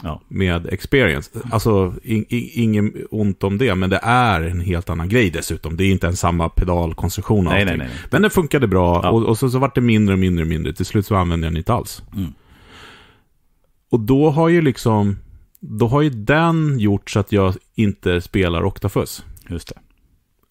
ja. med experience. Alltså, in, in, ingen ont om det, men det är en helt annan grej dessutom. Det är inte en samma pedalkonstruktion nej, nej, nej, nej. Men den funkade bra ja. och, och, så, så vart det mindre och mindre och mindre. Till slut så använde jag den inte alls. Mm. Och då har ju liksom, då har ju den gjort så att jag inte spelar Octafus. Just det.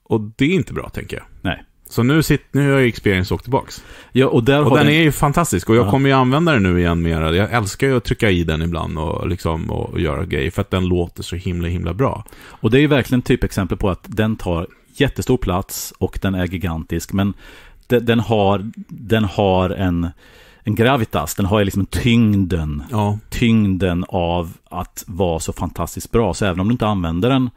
Och det är inte bra, tänker jag. Nej. Så nu, sitter, nu har ju Experience åkt tillbaks. Ja, och där och den är ju fantastisk och jag ja. kommer ju använda den nu igen mer. Jag älskar ju att trycka i den ibland och, liksom, och göra grejer för att den låter så himla, himla bra. Och det är ju verkligen typexempel på att den tar jättestor plats och den är gigantisk. Men den har, den har en, en gravitas, den har liksom tyngden. Ja. Tyngden av att vara så fantastiskt bra. Så även om du inte använder den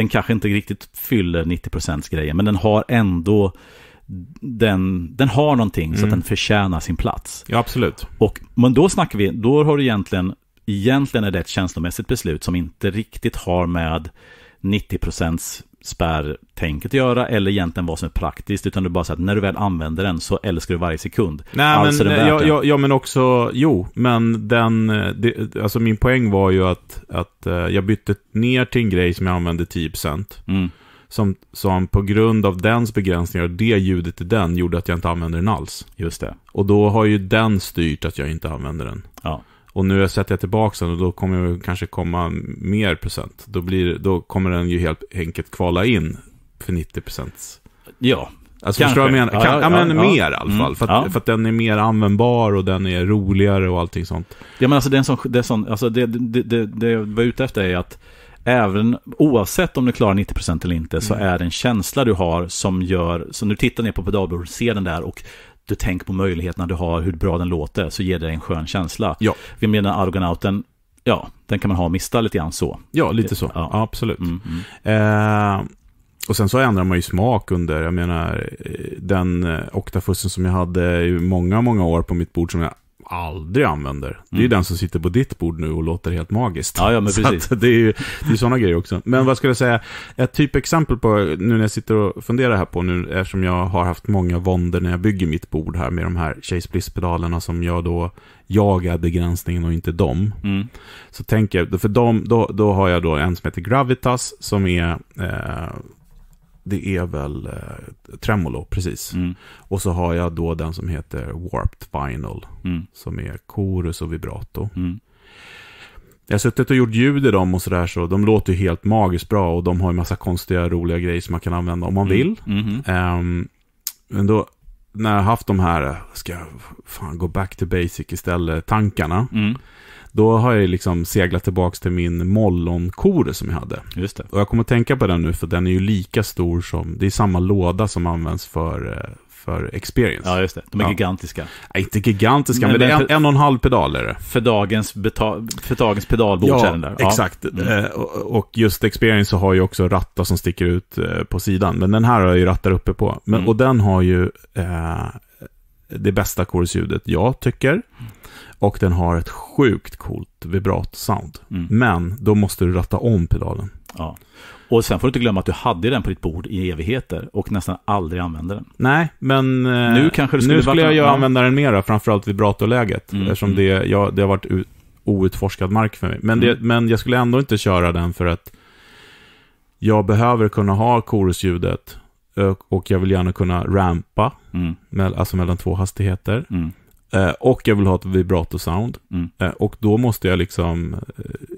den kanske inte riktigt fyller 90% grejen, men den har ändå den, den har någonting mm. så att mm. den förtjänar sin plats. Ja, absolut. Och, men då snackar vi, då har du egentligen, egentligen är det ett känslomässigt beslut som inte riktigt har med 90% spärrtänket att göra eller egentligen vad som är praktiskt utan du bara säger att när du väl använder den så älskar du varje sekund. Nej, alltså men, ja, ja, ja, men också, jo, men den, det, alltså min poäng var ju att, att eh, jag bytte ner till en grej som jag använde 10%. Mm. Som, som på grund av dens begränsningar och det ljudet i den gjorde att jag inte använde den alls. Just det. Och då har ju den styrt att jag inte använder den. Ja. Och nu sätter jag tillbaka den och då kommer det kanske komma mer procent. Då, blir, då kommer den ju helt enkelt kvala in för 90 procent. Ja, Alltså Kanske. förstår jag menar? Kan, ja, ja, ja, men mer i alla fall. Mm, för, att, för att den är mer användbar och den är roligare och allting sånt. Ja men alltså det är sån, det, är sån, alltså det, det, det, det jag var ute efter är att även, oavsett om du klarar 90% eller inte så mm. är det en känsla du har som gör, så nu tittar ner på pedalbordet, ser den där och du tänker på möjligheterna du har, hur bra den låter, så ger det en skön känsla. Ja. Vi menar Argonauten, ja, den kan man ha och mista lite grann så. Ja, lite så. Ja. absolut. Mm, mm. Eh, och sen så ändrar man ju smak under, jag menar, eh, den eh, Octafussen som jag hade i många, många år på mitt bord som jag aldrig använder. Mm. Det är ju mm. den som sitter på ditt bord nu och låter helt magiskt. Ja, ja men precis. det är ju det är sådana grejer också. Men vad skulle jag säga, ett typexempel på, nu när jag sitter och funderar här på nu, eftersom jag har haft många våndor när jag bygger mitt bord här med de här Chase Bliss-pedalerna som jag då jag är begränsningen och inte dem. Mm. Så tänker jag, för dem, då, då har jag då en som heter Gravitas som är eh, det är väl eh, Tremolo, precis. Mm. Och så har jag då den som heter Warped Vinyl, mm. som är chorus och vibrato. Mm. Jag har suttit och gjort ljud i dem och sådär, så de låter ju helt magiskt bra och de har ju massa konstiga, roliga grejer som man kan använda om man mm. vill. -hmm. Um, men då, när jag har haft de här, ska jag fan gå back to basic istället, tankarna. Mm. Då har jag liksom seglat tillbaka till min mollonkore som jag hade. Just det. Och jag kommer att tänka på den nu för den är ju lika stor som, det är samma låda som används för eh, för experience. Ja, just det. De är ja. gigantiska. Nej, inte gigantiska, men, men det är en, en, och en halv pedal är det. För dagens, betal, för dagens pedalbord ja, där. Ja, exakt. Mm. Eh, och just experience så har ju också rattar som sticker ut eh, på sidan. Men den här har jag ju rattar uppe på. Men, mm. Och den har ju eh, det bästa korsljudet jag tycker. Mm. Och den har ett sjukt coolt vibrato-sound. Mm. Men då måste du ratta om pedalen. Ja. Och sen får du inte glömma att du hade den på ditt bord i evigheter och nästan aldrig använde den. Nej, men eh, nu, kanske skulle, nu skulle jag ja. använda den mera, framförallt vibratoläget. Mm. Eftersom mm. det, jag, det har varit outforskad mark för mig. Men, mm. men jag skulle ändå inte köra den för att jag behöver kunna ha korusljudet och jag vill gärna kunna rampa, mm. alltså mellan två hastigheter. Mm. Eh, och jag vill ha ett vibrato-sound. Mm. Eh, och då måste jag liksom, eh,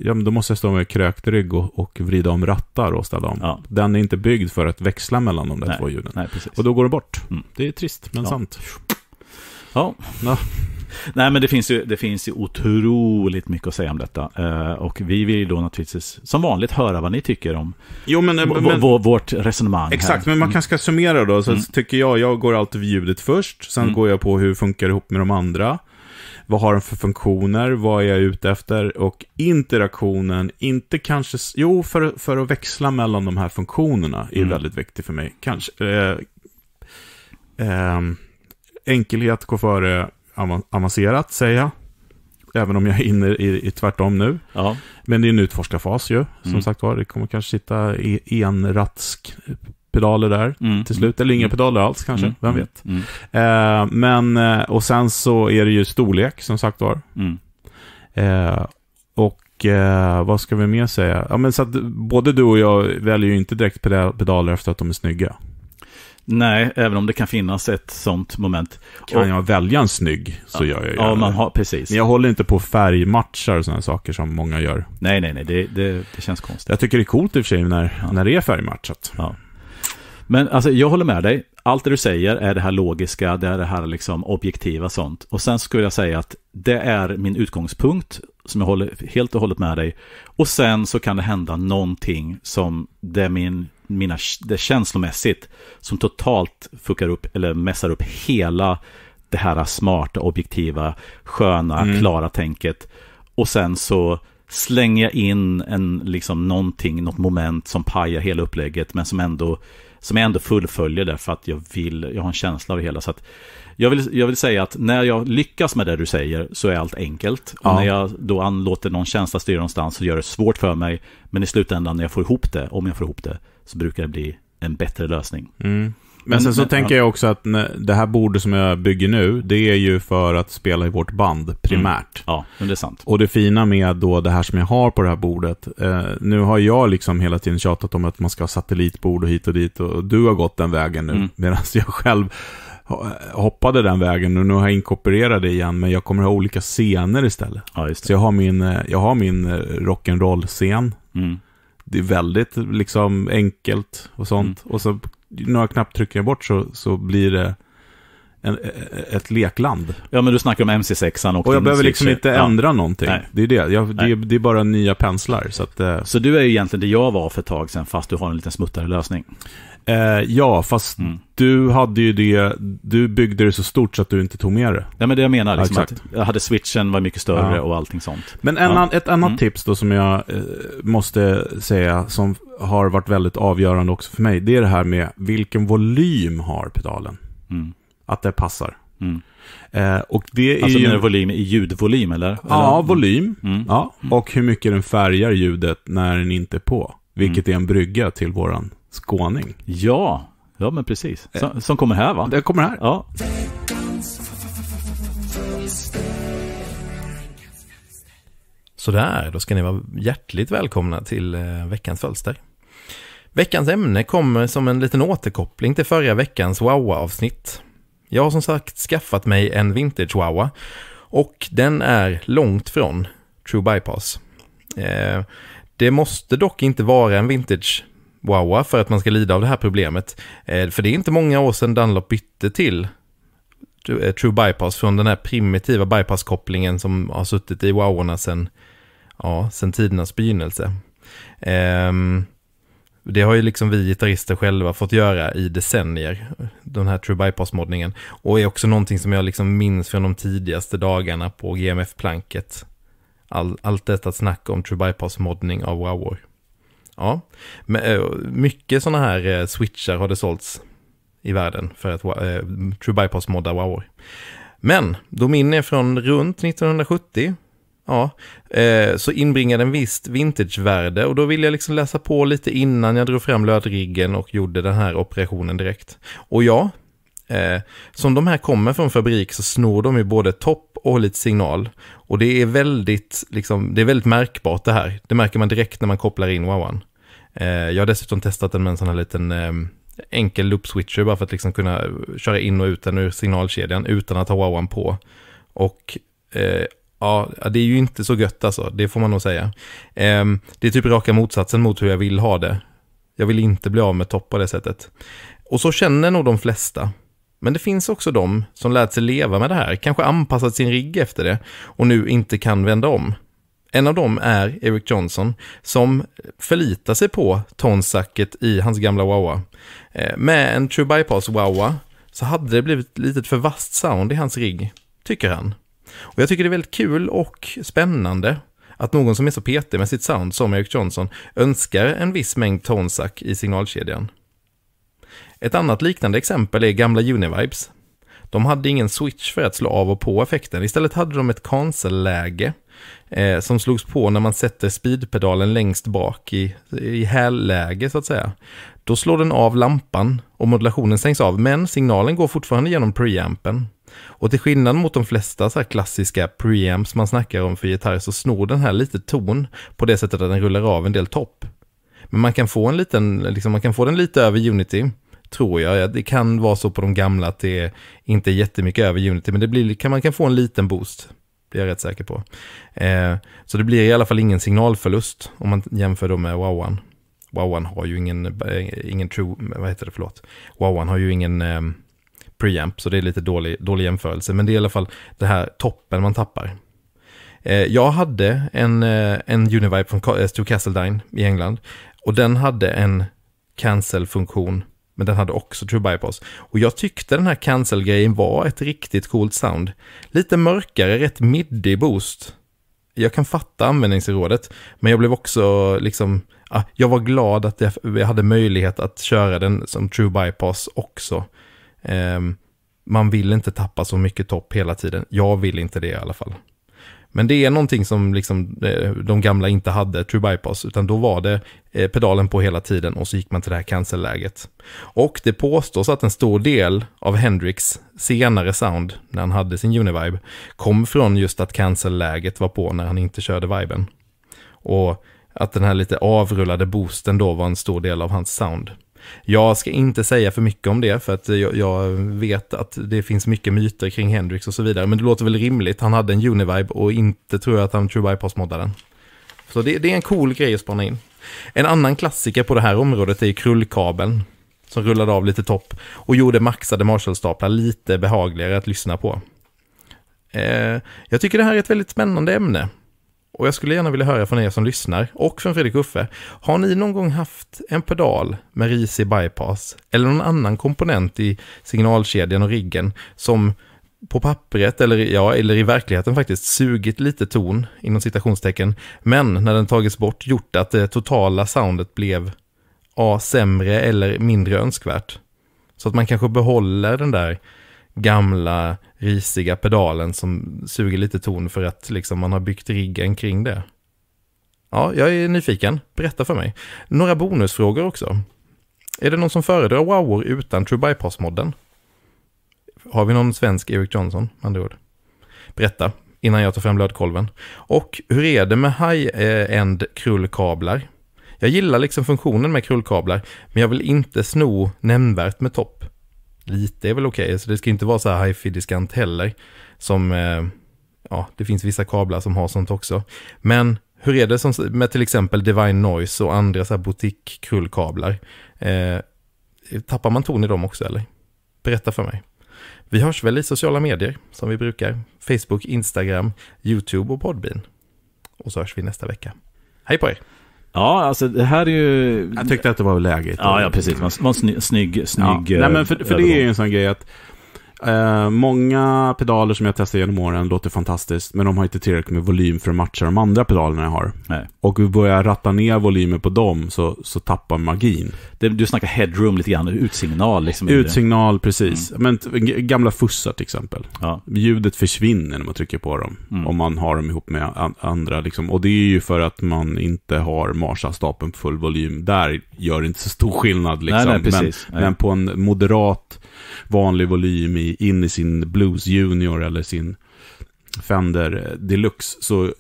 ja men då måste jag stå med krökt rygg och, och vrida om rattar och ställa om. Ja. Den är inte byggd för att växla mellan de där Nej. två ljuden. Nej, och då går det bort. Mm. Det är trist, men ja. sant. Ja. ja. Nej, men det finns, ju, det finns ju otroligt mycket att säga om detta. Eh, och vi vill ju då naturligtvis, som vanligt, höra vad ni tycker om jo, men, eh, men, vårt resonemang. Exakt, här. men man mm. kanske ska summera då. Så mm. tycker jag, jag går alltid vid ljudet först. Sen mm. går jag på hur det funkar ihop med de andra. Vad har de för funktioner? Vad är jag ute efter? Och interaktionen, inte kanske... Jo, för, för att växla mellan de här funktionerna är mm. väldigt viktigt för mig. Kanske... Eh, eh, enkelhet går före avancerat, säger jag. Även om jag är inne i, i tvärtom nu. Ja. Men det är en utforskarfas ju. Som mm. sagt var, det kommer kanske sitta e- enratspedaler där mm. till slut. Eller inga mm. pedaler alls kanske, mm. vem mm. vet. Mm. Eh, men, eh, och sen så är det ju storlek som sagt var. Eh, och eh, vad ska vi mer säga? Ja, men så att både du och jag väljer ju inte direkt pedaler efter att de är snygga. Nej, även om det kan finnas ett sånt moment. Kan och, jag välja en snygg så ja, gör jag ju ja, man har, precis. Men jag håller inte på färgmatchar och sådana saker som många gör. Nej, nej, nej, det, det, det, känns konstigt. Jag tycker det är coolt i och för sig när, ja. när det är färgmatchat. Ja. Men alltså, jag håller med dig. Allt det du säger är det här logiska, det är det här liksom objektiva sånt. Och sen skulle jag säga att det är min utgångspunkt som jag håller helt och hållet med dig. Och sen så kan det hända någonting som det är min mina, det känslomässigt som totalt fuckar upp eller mässar upp hela det här smarta, objektiva, sköna, mm. klara tänket. Och sen så slänger jag in en, liksom någonting, något moment som pajar hela upplägget men som ändå som jag ändå fullföljer därför att jag vill, jag har en känsla av det hela. Så att jag, vill, jag vill säga att när jag lyckas med det du säger så är allt enkelt. Ja. när jag då låter någon känsla styra någonstans så gör det svårt för mig. Men i slutändan när jag får ihop det, om jag får ihop det, så brukar det bli en bättre lösning. Mm. Men, sen så men, tänker jag också att det här bordet som jag bygger nu, det är ju för att spela i vårt band primärt. Mm. Ja, men det är sant. Och det fina med då det här som jag har på det här bordet, eh, nu har jag liksom hela tiden tjatat om att man ska ha satellitbord och hit och dit och du har gått den vägen nu, mm. medan jag själv hoppade den vägen och nu har jag inkorporerat det igen, men jag kommer ha olika scener istället. Ja, så jag har min, eh, jag har min eh, rock'n'roll-scen. Mm det är väldigt liksom enkelt och sånt. Mm. Och så några knapptryckningar bort så, så blir det en, e, e, ett lekland. Ja, men du snackar om MC6 an och Och jag behöver liksom inte ändra ja. någonting. Nej. Det är det. Jag, det, är, det, är, bara nya penslar. Så, att, eh. så du är ju egentligen det jag var för ett tag sedan, fast du har en liten smuttare lösning. Eh, ja, fast mm. du hade ju det, du byggde det så stort så att du inte tog med det. Ja, men det jag menar, liksom ja, att jag hade switchen var mycket större ja. och allting sånt. Men en, ja. ett annat mm. tips då som jag eh, måste säga, som har varit väldigt avgörande också för mig, det är det här med vilken volym har pedalen. Mm att det passar. Mm. Eh, och det är... alltså är ju... volym i ljudvolym eller? Ja, mm. volym. Mm. Ja, mm. och hur mycket den färgar ljudet när den inte är på. Vilket mm. är en brygga till våran skåning. Ja, ja men precis. Eh. Som, som kommer här va? Det kommer här. Ja. Sådär, då ska ni vara hjärtligt välkomna till eh, veckans fölster. Veckans ämne kommer som en liten återkoppling till förra veckans wow-avsnitt. Jag har som sagt skaffat mig en vintage Wawa och den är långt från True Bypass. Eh, det måste dock inte vara en vintage Wawa för att man ska lida av det här problemet. Eh, för det är inte många år sedan Dunlop bytte till eh, True Bypass från den här primitiva bypasskopplingen som har suttit i Waworna sedan ja, sen tidernas begynnelse. Um, det har ju liksom vi gitarrister själva fått göra i decennier, den här True Bypass-moddningen. Och är också någonting som jag liksom minns från de tidigaste dagarna på GMF-planket. All, allt detta snack om True Bypass-moddning av WoW. Ja, men, eh, mycket sådana här eh, switchar har det sålts i världen för att eh, True Bypass-modda WoW. Men, då minne från runt 1970 Ja, eh, så inbringade en visst vintagevärde och då ville jag liksom läsa på lite innan jag drog fram lödriggen och gjorde den här operationen direkt. Och ja, eh, som de här kommer från fabrik så snor de ju både topp och lite signal. Och det är väldigt, liksom, det är väldigt märkbart det här. Det märker man direkt när man kopplar in wowan. Eh, jag har dessutom testat den med en sån här liten enkel loop switcher bara för att liksom kunna köra in och ut den ur signalkedjan utan att ha wowan på. Och Ja, det är ju inte så gött alltså, det får man nog säga. Ehm, det är typ raka motsatsen mot hur jag vill ha det. Jag vill inte bli av med topp på det sättet. Och så känner nog de flesta. Men det finns också de som lärt sig leva med det här, kanske anpassat sin rigg efter det och nu inte kan vända om. En av dem är Eric Johnson som förlitar sig på tonsacket i hans gamla Wawa. Ehm, med en true bypass Wawa så hade det blivit lite för vasst sound i hans rigg, tycker han. Och jag tycker det är väldigt kul och spännande att någon som är så petig med sitt sound som Eric Johnson önskar en viss mängd tonsack i signalkedjan. Ett annat liknande exempel är gamla Univibes. De hade ingen switch för att slå av och på effekten. Istället hade de ett cancel-läge eh, som slogs på när man sätter speedpedalen längst bak i, i hälläge så att säga. Då slår den av lampan och modulationen stängs av, men signalen går fortfarande genom preampen. Och till skillnad mot de flesta så här klassiska preamps man snackar om för gitarr så snor den här lite ton på det sättet att den rullar av en del topp. Men man kan få, en liten, liksom, man kan få den lite över Unity, tror jag. Det kan vara så på de gamla att det är inte är jättemycket över Unity, men det blir, kan, man kan få en liten boost. Det är jag rätt säker på. Eh, så det blir i alla fall ingen signalförlust om man jämför då med Wowan. Wowan har ju ingen, eh, ingen true, vad heter det, förlåt. Wowan har ju ingen... Eh, preamp, så det är lite dålig, dålig jämförelse. Men det är i alla fall den här toppen man tappar. Eh, jag hade en, eh, en Univibe från eh, Stu Castledine i England och den hade en cancel-funktion, men den hade också true bypass. Och jag tyckte den här cancel-grejen var ett riktigt coolt sound. Lite mörkare, rätt middig boost. Jag kan fatta användningsområdet, men jag blev också liksom, ah, jag var glad att jag hade möjlighet att köra den som true bypass också. Ehm, man vill inte tappa så mycket topp hela tiden. Jag vill inte det i alla fall. Men det är någonting som liksom eh, de gamla inte hade, true bypass, utan då var det eh, pedalen på hela tiden och så gick man till det här cancelläget. Och det påstås att en stor del av Hendrix senare sound, när han hade sin Univibe, kom från just att cancelläget var på när han inte körde viben. Och att den här lite avrullade boosten då var en stor del av hans sound. Jag ska inte säga för mycket om det för att jag, vet att det finns mycket myter kring Hendrix och så vidare. Men det låter väl rimligt. Han hade en Univibe och inte tror jag att han True Bypass-moddade Så det, det, är en cool grej att spana in. En annan klassiker på det här området är krullkabeln. Som rullade av lite topp och gjorde maxade Marshall-staplar lite behagligare att lyssna på. Eh, jag tycker det här är ett väldigt spännande ämne. Och jag skulle gärna vilja höra från er som lyssnar och från Fredrik Uffe. Har ni någon gång haft en pedal med risig bypass eller någon annan komponent i signalkedjan och riggen som på pappret eller, ja, eller i verkligheten faktiskt sugit lite ton inom citationstecken. Men när den tagits bort gjort att det totala soundet blev A sämre eller mindre önskvärt. Så att man kanske behåller den där gamla risiga pedalen som suger lite ton för att liksom man har byggt riggen kring det. Ja, jag är nyfiken. Berätta för mig. Några bonusfrågor också. Är det någon som föredrar wowor utan True Bypass-modden? Har vi någon svensk Eric Johnson, med andra ord? Berätta, innan jag tar fram lödkolven. Och hur är det med high-end krullkablar? Jag gillar liksom funktionen med krullkablar, men jag vill inte sno nämnvärt med topp lite är väl okej. Okay. Så det ska inte vara så här hifi-diskant heller. Som, eh, ja, det finns vissa kablar som har sånt också. Men hur är det som, med till exempel Divine Noise och andra så här boutique-krullkablar? Eh, tappar man ton i dem också eller? Berätta för mig. Vi hörs väl i sociala medier som vi brukar. Facebook, Instagram, YouTube och Podbean. Och så hörs vi nästa vecka. Hej på er! Ja, alltså det här är ju... Jag tyckte att det var lägligt. Ja, ja precis. Det var en snygg, snygg ja. Nej, men för, eh, för det är ju en sån grej att Eh, många pedaler som jag testar genom åren låter fantastiskt, men de har inte tillräckligt med volym för att matcha de andra pedalerna jag har. Nej. Och börjar jag ratta ner volymen på dem så, så tappar magin. Det, du snackar headroom lite grann, utsignal liksom. Utsignal, mm. precis. Mm. Men gamla fussar till exempel. Ja. Ljudet försvinner när man trycker på dem, mm. om man har dem ihop med an andra. Liksom. Och det är ju för att man inte har Marshall-stapeln på full volym. Där gör det inte så stor skillnad. Liksom. Nej, nej, liksom. precis. Men, nej. men på en moderat vanlig volym i, in i sin Blues Junior eller sin Fender Deluxe så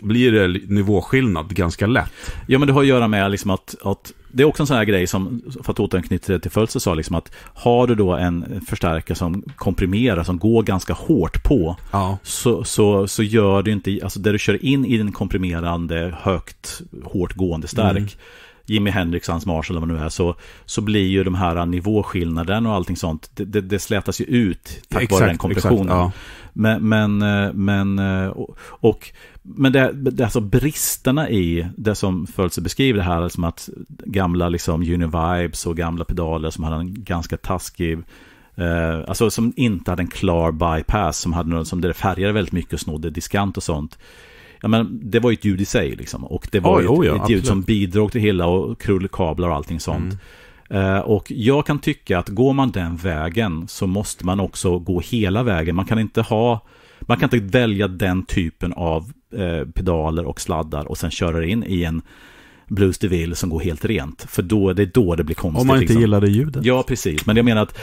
blir det nivåskillnad ganska lätt. Ja, men det har att göra med liksom att, att det är också en sån här grej som, för att återknyta till Fölster sa, liksom att har du då en förstärkare som komprimerar, som går ganska hårt på, ja. så, så, så gör du inte, alltså där du kör in i den komprimerande, högt, hårt gående stärk, mm Jimi Hendrix, hans Marshall eller vad det nu är, så, så blir ju de här nivåskillnaden och allting sånt, det, det, slätas ju ut tack exakt, vare den kompressionen. Exakt, ja. Men, men, eh, men, eh, och, men det, det, alltså bristerna i det som Fölse beskriver det här, som att gamla liksom Univibes och gamla pedaler som hade en ganska taskig Uh, alltså som inte hade en klar bypass, som, hade någon, som det färgade väldigt mycket och snodde diskant och sånt ja, men det var ju ett ljud i sig liksom. Och det var oh, ett, oh, ja, ett ljud som bidrog till hela och krullkablar och allting sånt. Mm. Eh, och jag kan tycka att går man den vägen så måste man också gå hela vägen. Man kan inte ha, man kan inte välja den typen av uh, pedaler och sladdar och sen köra in i en Blues DeVille som går helt rent. För då, det är då det blir konstigt. Om man inte liksom. gillade ljudet. Ja, precis. Men jag menar att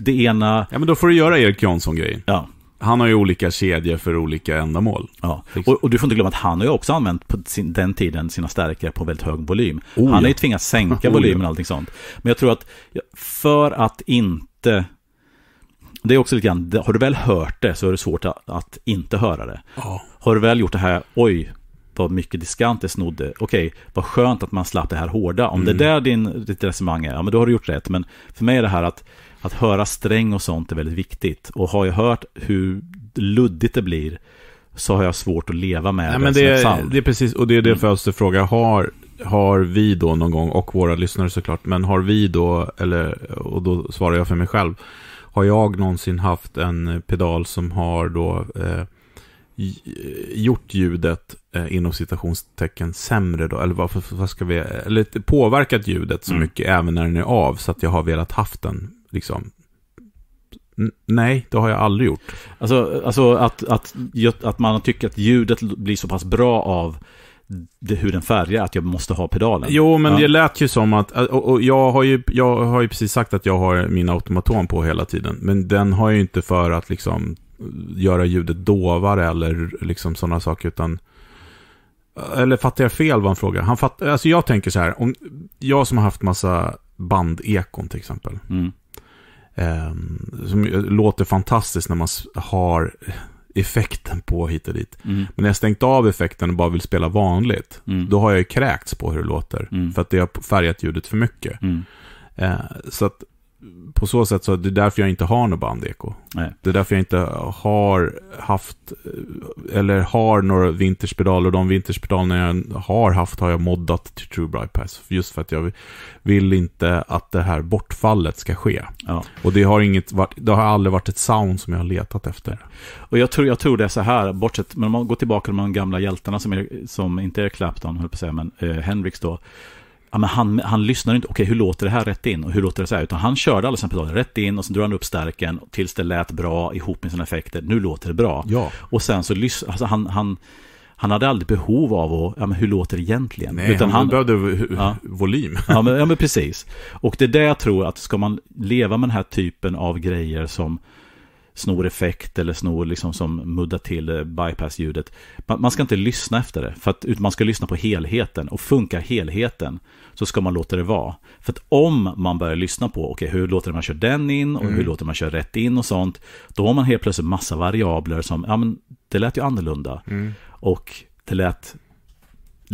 det ena... Ja, men då får du göra Erik Jansson-grejen. Ja, han har ju olika kedjor för olika ändamål. Ja. Liksom. Och, och, du får inte glömma att han har ju också använt på sin, den tiden sina stärkare på väldigt hög volym. Oh, han har ja. ju tvingats sänka oh, volymen och allting sånt. Men jag tror att för att inte det är också lite grann, har du väl hört det så är det svårt att, att inte höra det. Oh. Har du väl gjort det här, oj, vad mycket diskant det snodde. Okej, vad skönt att man slapp det här hårda. Om mm. det är mm. där din, ditt resonemang är, ja men då har du gjort rätt. Men för mig är det här att att höra sträng och sånt är väldigt viktigt. Och har jag hört hur luddigt det blir så har jag svårt att leva med Nej, det, men det, är, det är precis, och det är därför mm. jag måste fråga, har, har vi då någon gång, och våra lyssnare såklart, men har vi då, eller, och då svarar jag för mig själv, har jag någonsin haft en pedal som har då eh, gjort ljudet eh, inom citationstecken sämre då, eller varför, vad ska vi, eller påverkat ljudet så mm. mycket mm. även när den är av, så att jag har velat haft den liksom, Nej, det har jag aldrig gjort. Alltså, alltså att, att, att man tycker att ljudet blir så pass bra av det, hur den färgar, att jag måste ha pedalen. Jo, men ja. det lät ju som att, och, och, jag, har ju, jag har ju precis sagt att jag har min automaton på hela tiden, men den har jag ju inte för att liksom eh, göra ljudet dovare eller liksom sådana saker, utan eh, eller fattar jag fel vad en fråga. Han fatt, alltså jag tänker så här, om jag som har haft massa bandekon till exempel, mm Ehm, som låter fantastiskt när man har effekten på hit och dit. Mm. Men när jag stängt av effekten och bara vill spela vanligt, mm. då har jag ju kräkts på hur det låter. Mm. För att det har färgat ljudet för mycket. Eh, så att på så sätt så är det därför jag inte har något bandeko. Nej. Det är därför jag inte har haft, eller har några vinterspedaler. Och de vinterspedalerna jag har haft har jag moddat till True bypass. Just för att jag vill inte att det här bortfallet ska ske. Ja. Och det har, inget, det har aldrig varit ett sound som jag har letat efter. Och jag tror, jag tror det är så här, bortsett, men om man går tillbaka till de gamla hjältarna som, är, som inte är Clapton, höll på att säga, men eh, Hendrix då ja, men han, han lyssnar inte, okej hur låter det här rätt in och hur låter det så här? Utan han körde alla sina pedaler rätt in och sen drar han upp stärken tills det lät bra ihop med sina effekter. Nu låter det bra. Ja. Och sen så lyssnar, alltså, han, han han hade aldrig behov av att, ja men hur låter det egentligen? Nej, Utan han, han behövde ja. volym. Ja men, ja men precis. Och det är det jag tror att ska man leva med den här typen av grejer som snor effekt eller snor liksom som muddar till eh, bypass-ljudet. Man, ska inte lyssna efter det, för att man ska lyssna på helheten. Och funkar helheten så ska man låta det vara. För att om man börjar lyssna på, okej, okay, hur låter man kör den in och mm. hur låter man kör rätt in och sånt, då har man helt plötsligt massa variabler som, ja men det lät ju annorlunda. Mm. Och det lät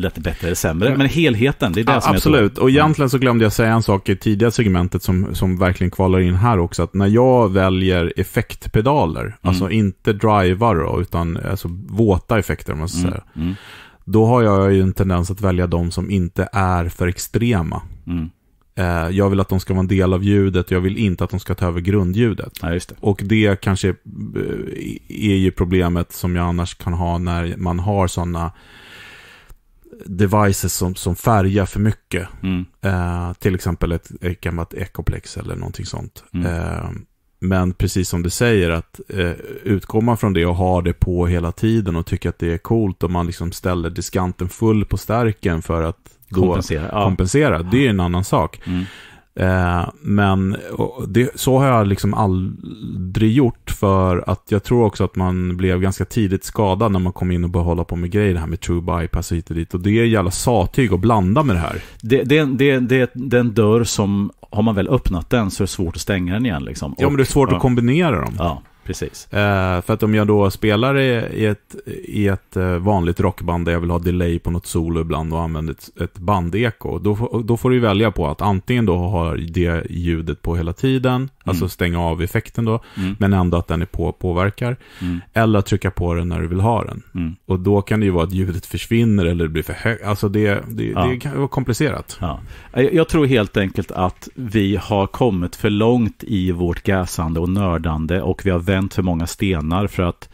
lite bättre eller sämre. Men helheten, det är det ja, som Absolut, jag tror. och egentligen så glömde jag säga en sak i tidigare segmentet som, som verkligen kvalar in här också. Att när jag väljer effektpedaler, mm. alltså inte drivar då, utan alltså våta effekter om man ska mm. säga. Mm. Då har jag ju en tendens att välja de som inte är för extrema. Mm. Eh, jag vill att de ska vara en del av ljudet, jag vill inte att de ska ta över grundljudet. Ja, det. Och det kanske eh, är ju problemet som jag annars kan ha när man har sådana devices som, som färgar för mycket. Mm. Eh, till exempel ett, ett gammalt ekoplex eller någonting sånt. Mm. Eh, men precis som du säger, att eh, utgår man från det och har det på hela tiden och tycker att det är coolt och man liksom ställer diskanten full på stärken för att kompensera, kompensera ja. det är en annan sak. Mm. Eh, men det, så har jag liksom aldrig gjort för att jag tror också att man blev ganska tidigt skadad när man kom in och började hålla på med grejer, det här med true bypass och hit och dit. Och det är jävla satyg att blanda med det här. Det, det, det, det, det är en dörr som, har man väl öppnat den så är det svårt att stänga den igen. Liksom. Och, ja, men det är svårt ja. att kombinera dem. Ja. Precis. Eh, för att om jag då spelar i, ett, i ett eh, vanligt rockband där jag vill ha delay på något solo ibland och använder ett, ett bandeko, då, då får du välja på att antingen då ha det ljudet på hela tiden Alltså mm. stänga av effekten då, mm. men ändå att den är på påverkar. Mm. Eller trycka på den när du vill ha den. Mm. Och då kan det ju vara att ljudet försvinner eller det blir för högt. Alltså det, det, ja. det kan vara komplicerat. Ja. Jag tror helt enkelt att vi har kommit för långt i vårt gasande och nördande och vi har vänt för många stenar för att,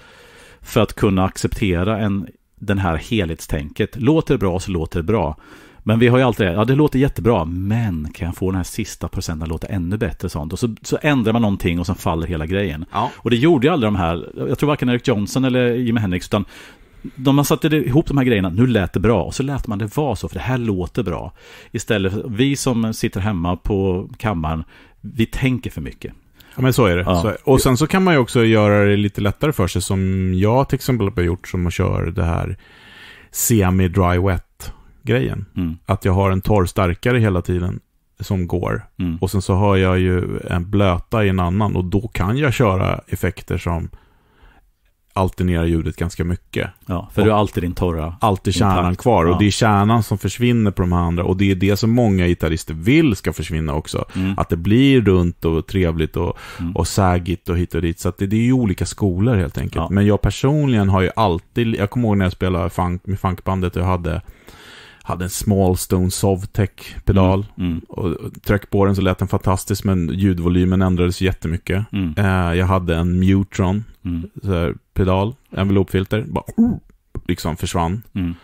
för att kunna acceptera en, den här helhetstänket. Låter det bra så låter det bra. Men vi har ju alltid det, ja det låter jättebra, men kan jag få den här sista procenten att låta ännu bättre? Sånt? Och så, så ändrar man någonting och sen faller hela grejen. Ja. Och det gjorde ju aldrig de här, jag tror varken Eric Johnson eller Jimi Hendrix, utan de man satte ihop de här grejerna, nu lät det bra, och så lät man det vara så, för det här låter bra. Istället, för vi som sitter hemma på kammaren, vi tänker för mycket. Ja, men så är det. Ja. Så, och sen så kan man ju också göra det lite lättare för sig, som jag till exempel har gjort, som att köra det här semi-dry wet grejen. Mm. Att jag har en torr starkare hela tiden som går. Mm. Och sen så har jag ju en blöta i en annan och då kan jag köra effekter som alternerar ljudet ganska mycket. Ja, för och du har alltid din torra. Alltid kärnan intakt. kvar. Ja. Och det är kärnan som försvinner på de här andra. Och det är det som många gitarrister vill ska försvinna också. Mm. Att det blir runt och trevligt och, mm. och sägigt och hit och dit. Så det, det, är ju olika skolor helt enkelt. Ja. Men jag personligen har ju alltid, jag kommer ihåg när jag spelade funk, med funkbandet och jag hade hade en small stone Sovtech-pedal. Mm. Mm. Och tryck på den så lät den fantastiskt men ljudvolymen ändrades jättemycket. Mm. Eh, jag hade en Mutron-pedal, mm. envelopfilter, bara liksom försvann. Mm.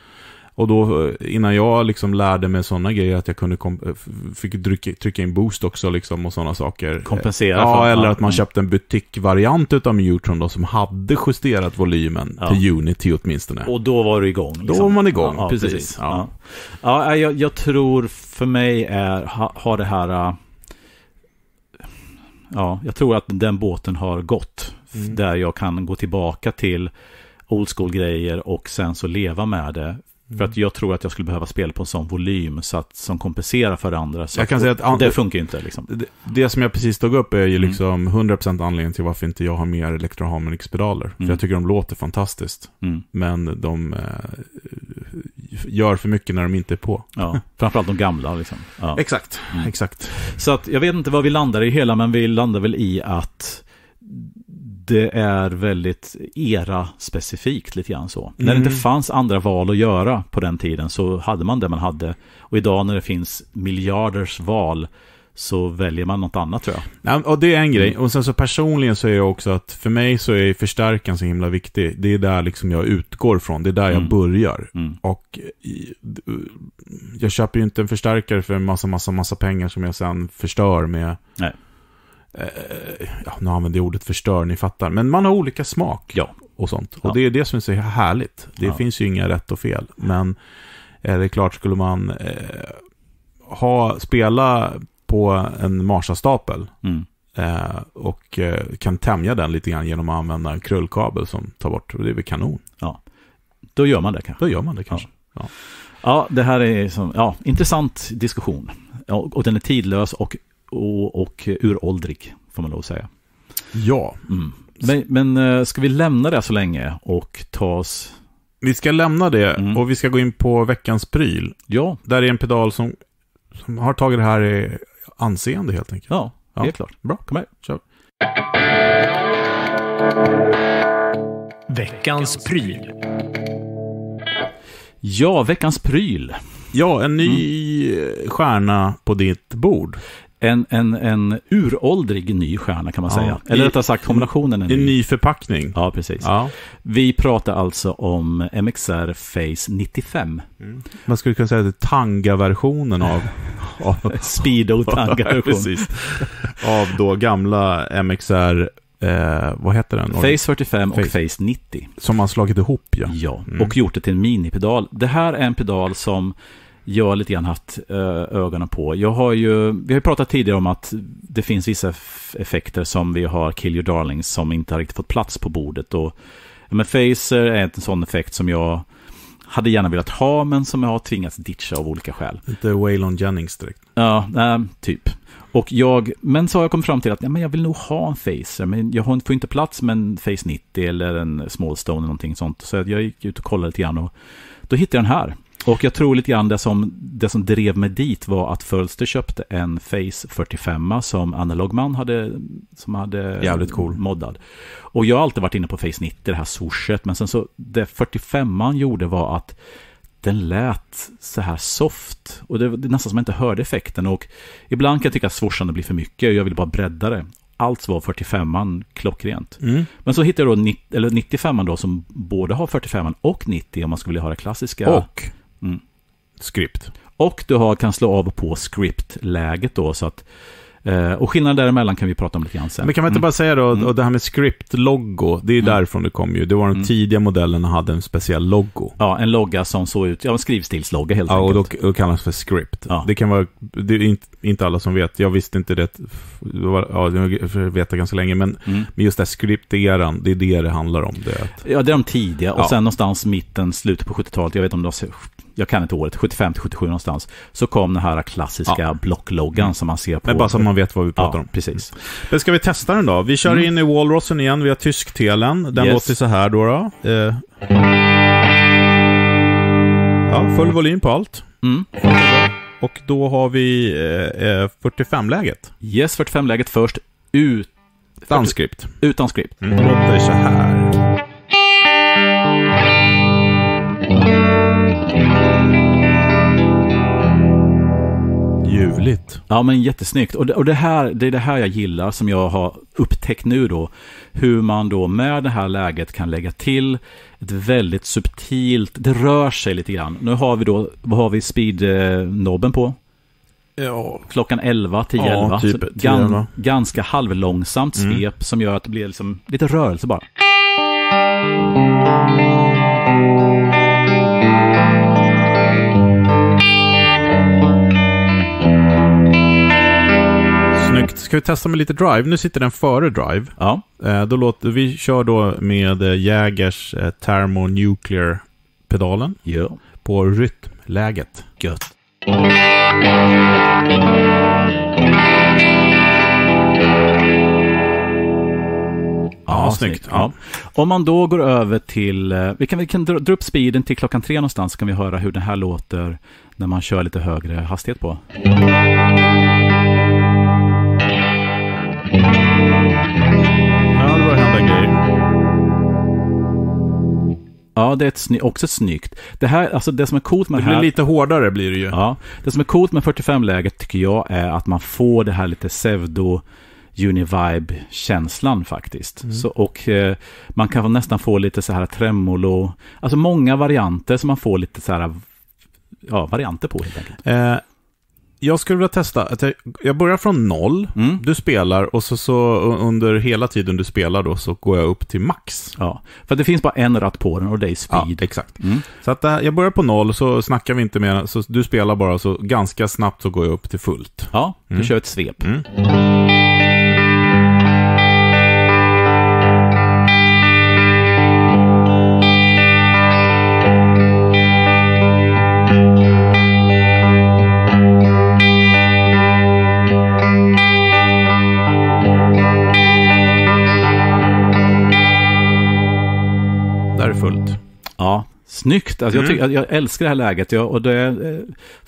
Och då eh, innan jag liksom lärde mig sådana grejer att jag kunde eh, fick drycka, trycka in boost också liksom och sådana saker. Kompensera Ja, för, eller att man mm. köpte en butikvariant utav Mutron då som hade justerat volymen ja. till Unity åtminstone. Och då var du igång. Liksom. Då var man igång, ja, precis. precis. Ja, ja. Jag, jag, tror för mig är, har det här... Äh, ja, jag tror att den båten har gått. Mm. Där jag kan gå tillbaka till old school-grejer och sen så leva med det. För att mm. jag tror att jag skulle behöva spela på en sån volym så att, som kompenserar för det andra. Så jag kan säga att, an... det funkar ju inte. Liksom. Det, det, som jag precis tog upp är ju mm. liksom mm. 100% anledningen till varför inte jag har mer elektroharmonix-pedaler. Mm. För jag tycker de låter fantastiskt. Mm. Men de eh, gör för mycket när de inte är på. Ja, framförallt de gamla. Liksom. Ja. Exakt, mm. exakt. Så att, jag vet inte vad vi landar i hela, men vi landar väl i att det är väldigt era-specifikt lite grann så. Mm. När det inte mm. fanns andra val att göra på den tiden så hade man det man hade. Och idag när det finns miljarders val så väljer man något annat tror jag. Ja, och det är en grej. Mm. Och sen så personligen så är det också att för mig så är förstärkan så himla viktig. Det är där liksom jag utgår från. Det är där jag mm. börjar. Mm. Och jag köper ju inte en förstärkare för en massa, massa, massa pengar som jag sen förstör med Nej. Eh, ja, nu använder jag ordet förstör, ni fattar. Men man har olika smak ja. och sånt. Och det är det som är så härligt. Det ja. finns ju inga rätt och fel. Men eh, det är klart, skulle man eh, ha, spela på en Marsa-stapel mm. eh, och eh, kan tämja den lite grann genom att använda en krullkabel som tar bort, det är väl kanon. Ja, då gör man det kanske. Då gör man det kanske. Ja. Ja, det här är en ja, intressant diskussion. Ja, och den är tidlös och och, och uråldrig, får man lov att säga. Ja. Mm. Men, men, eh, ska vi lämna det så länge och ta oss... Vi ska lämna det mm. och vi ska gå in på veckans pryl. Ja. Där är en pedal som, som har tagit det här i anseende helt enkelt. Ja, det är klart. Bra, kom här. Kör. Veckans pryl. Ja, veckans pryl. Ja, en ny mm. stjärna på ditt bord en, en, en uråldrig ny stjärna kan man ja, säga. Eller rättare sagt kombinationen. En, en ny. förpackning. Ja, precis. Ja. Vi pratar alltså om MXR Face 95. Mm. Man skulle kunna säga att det är Tanga-versionen av... av speedo tanga versionen av då gamla MXR Eh, vad heter den? Face 45 Face. och Face 90. Som man slagit ihop ja. Ja, mm. och gjort det till en minipedal. Det här är en pedal som jag lite grann haft eh, ögonen på. Jag har ju, vi har ju pratat tidigare om att det finns vissa effekter som vi har, Kill Your Darlings, som inte har riktigt fått plats på bordet. Och, men Facer är en sån effekt som jag hade gärna velat ha, men som jag har tvingats ditcha av olika skäl. Lite Waylon Jennings direkt. Ja, äh, typ. Och jag, men så har jag kommit fram till att ja, men jag vill nog ha en Facer, men jag får inte plats med en Face 90 eller en Smallstone eller någonting sånt. Så jag gick ut och kollade lite grann och då hittade jag den här. Och jag tror lite grann det som, det som drev mig dit var att Fölster köpte en Face 45 som Analogman hade, som hade Jävligt cool. moddad. Och jag har alltid varit inne på Face 90, det här sorset, men sen så det 45 gjorde var att den lät så här soft. Och det var nästan som jag inte hörde effekten. Och ibland kan jag tycka att swooshande blir för mycket och jag vill bara bredda det. Allt var 45an klockrent. Mm. Men så hittade jag då 95an då som både har 45an och 90 om man skulle vilja ha det klassiska. Och Script. Och du har, kan slå av på script-läget då. Så att, eh, och skillnaden däremellan kan vi prata om lite grann sen. Men kan man inte mm. bara säga då, mm. och det här med script-logo, det är ju mm. därifrån det kom ju. Det var de mm. tidiga modellerna hade en speciell loggo. Ja, en logga som såg ut, ja en skrivstilslogga helt ja, enkelt. Ja, och då, då kallas för script. Ja. Det kan vara, det är inte, inte alla som vet, jag visste inte det, var, ja, jag vet det ganska länge, men, mm. men just det här skripteran, det är det det handlar om. Det. Ja, det är de tidiga, och ja. sen någonstans mitten, slutet på 70-talet, jag vet inte om det var jag kan inte året, 75 till 77 någonstans, så kom den här klassiska ja. blockloggan mm. som man ser på... Men bara så att man vet vad vi pratar ja, om. precis. Men ska vi testa den då? Vi kör mm. in i Walrossen igen, vi har tysktelen. Den yes. låter så här då. då. Eh. Ja, full volym på allt. Mm. Och då har vi eh, 45-läget. Eh, yes, 45-läget först. Ut... Utan skript. Utan skript. Mm. Låter så här. ljuvligt. Ja, men jättesnyggt. Och, det, och det, här, det är det här jag gillar som jag har upptäckt nu då. Hur man då med det här läget kan lägga till ett väldigt subtilt, det rör sig lite grann. Nu har vi då, vad har vi speed-nobben på? Ja. Klockan 11 till 11. Ja, typ, gan, ganska halvlångsamt mm. svep mm. som gör att det blir liksom lite rörelse bara. Snyggt. Ska vi testa med lite Drive? Nu sitter den före Drive. Ja. Eh, då låter, vi kör då med eh, Jägers eh, Thermonuclear-pedalen ja. på rytmläget. Gött. Ja, ja, snyggt. Ja. Om man då går över till, vi kan, vi kan dra, dra upp speeden till klockan tre någonstans, så kan vi höra hur det här låter när man kör lite högre hastighet på. Mm. Ja, det är ett också snyggt. Det, här, alltså det som är coolt med det här... Det blir lite hårdare blir det ju. Ja, det som är coolt med 45-läget tycker jag är att man får det här lite pseudo... Univibe-känslan faktiskt. Mm. Så, och eh, man kan nästan få lite så här tremolo, alltså många varianter som man får lite så här, ja, varianter på helt enkelt. Eh, jag skulle vilja testa, att jag, jag börjar från noll, mm. du spelar och så, så under hela tiden du spelar då så går jag upp till max. Ja, för det finns bara en ratt på den och det är speed. Ja, exakt. Mm. Så att eh, jag börjar på noll, så snackar vi inte mer, så du spelar bara, så ganska snabbt så går jag upp till fullt. Ja, du mm. kör ett svep. Mm. Ja, snyggt. Alltså, mm. jag, tycker, jag, älskar det här läget. Jag, och det,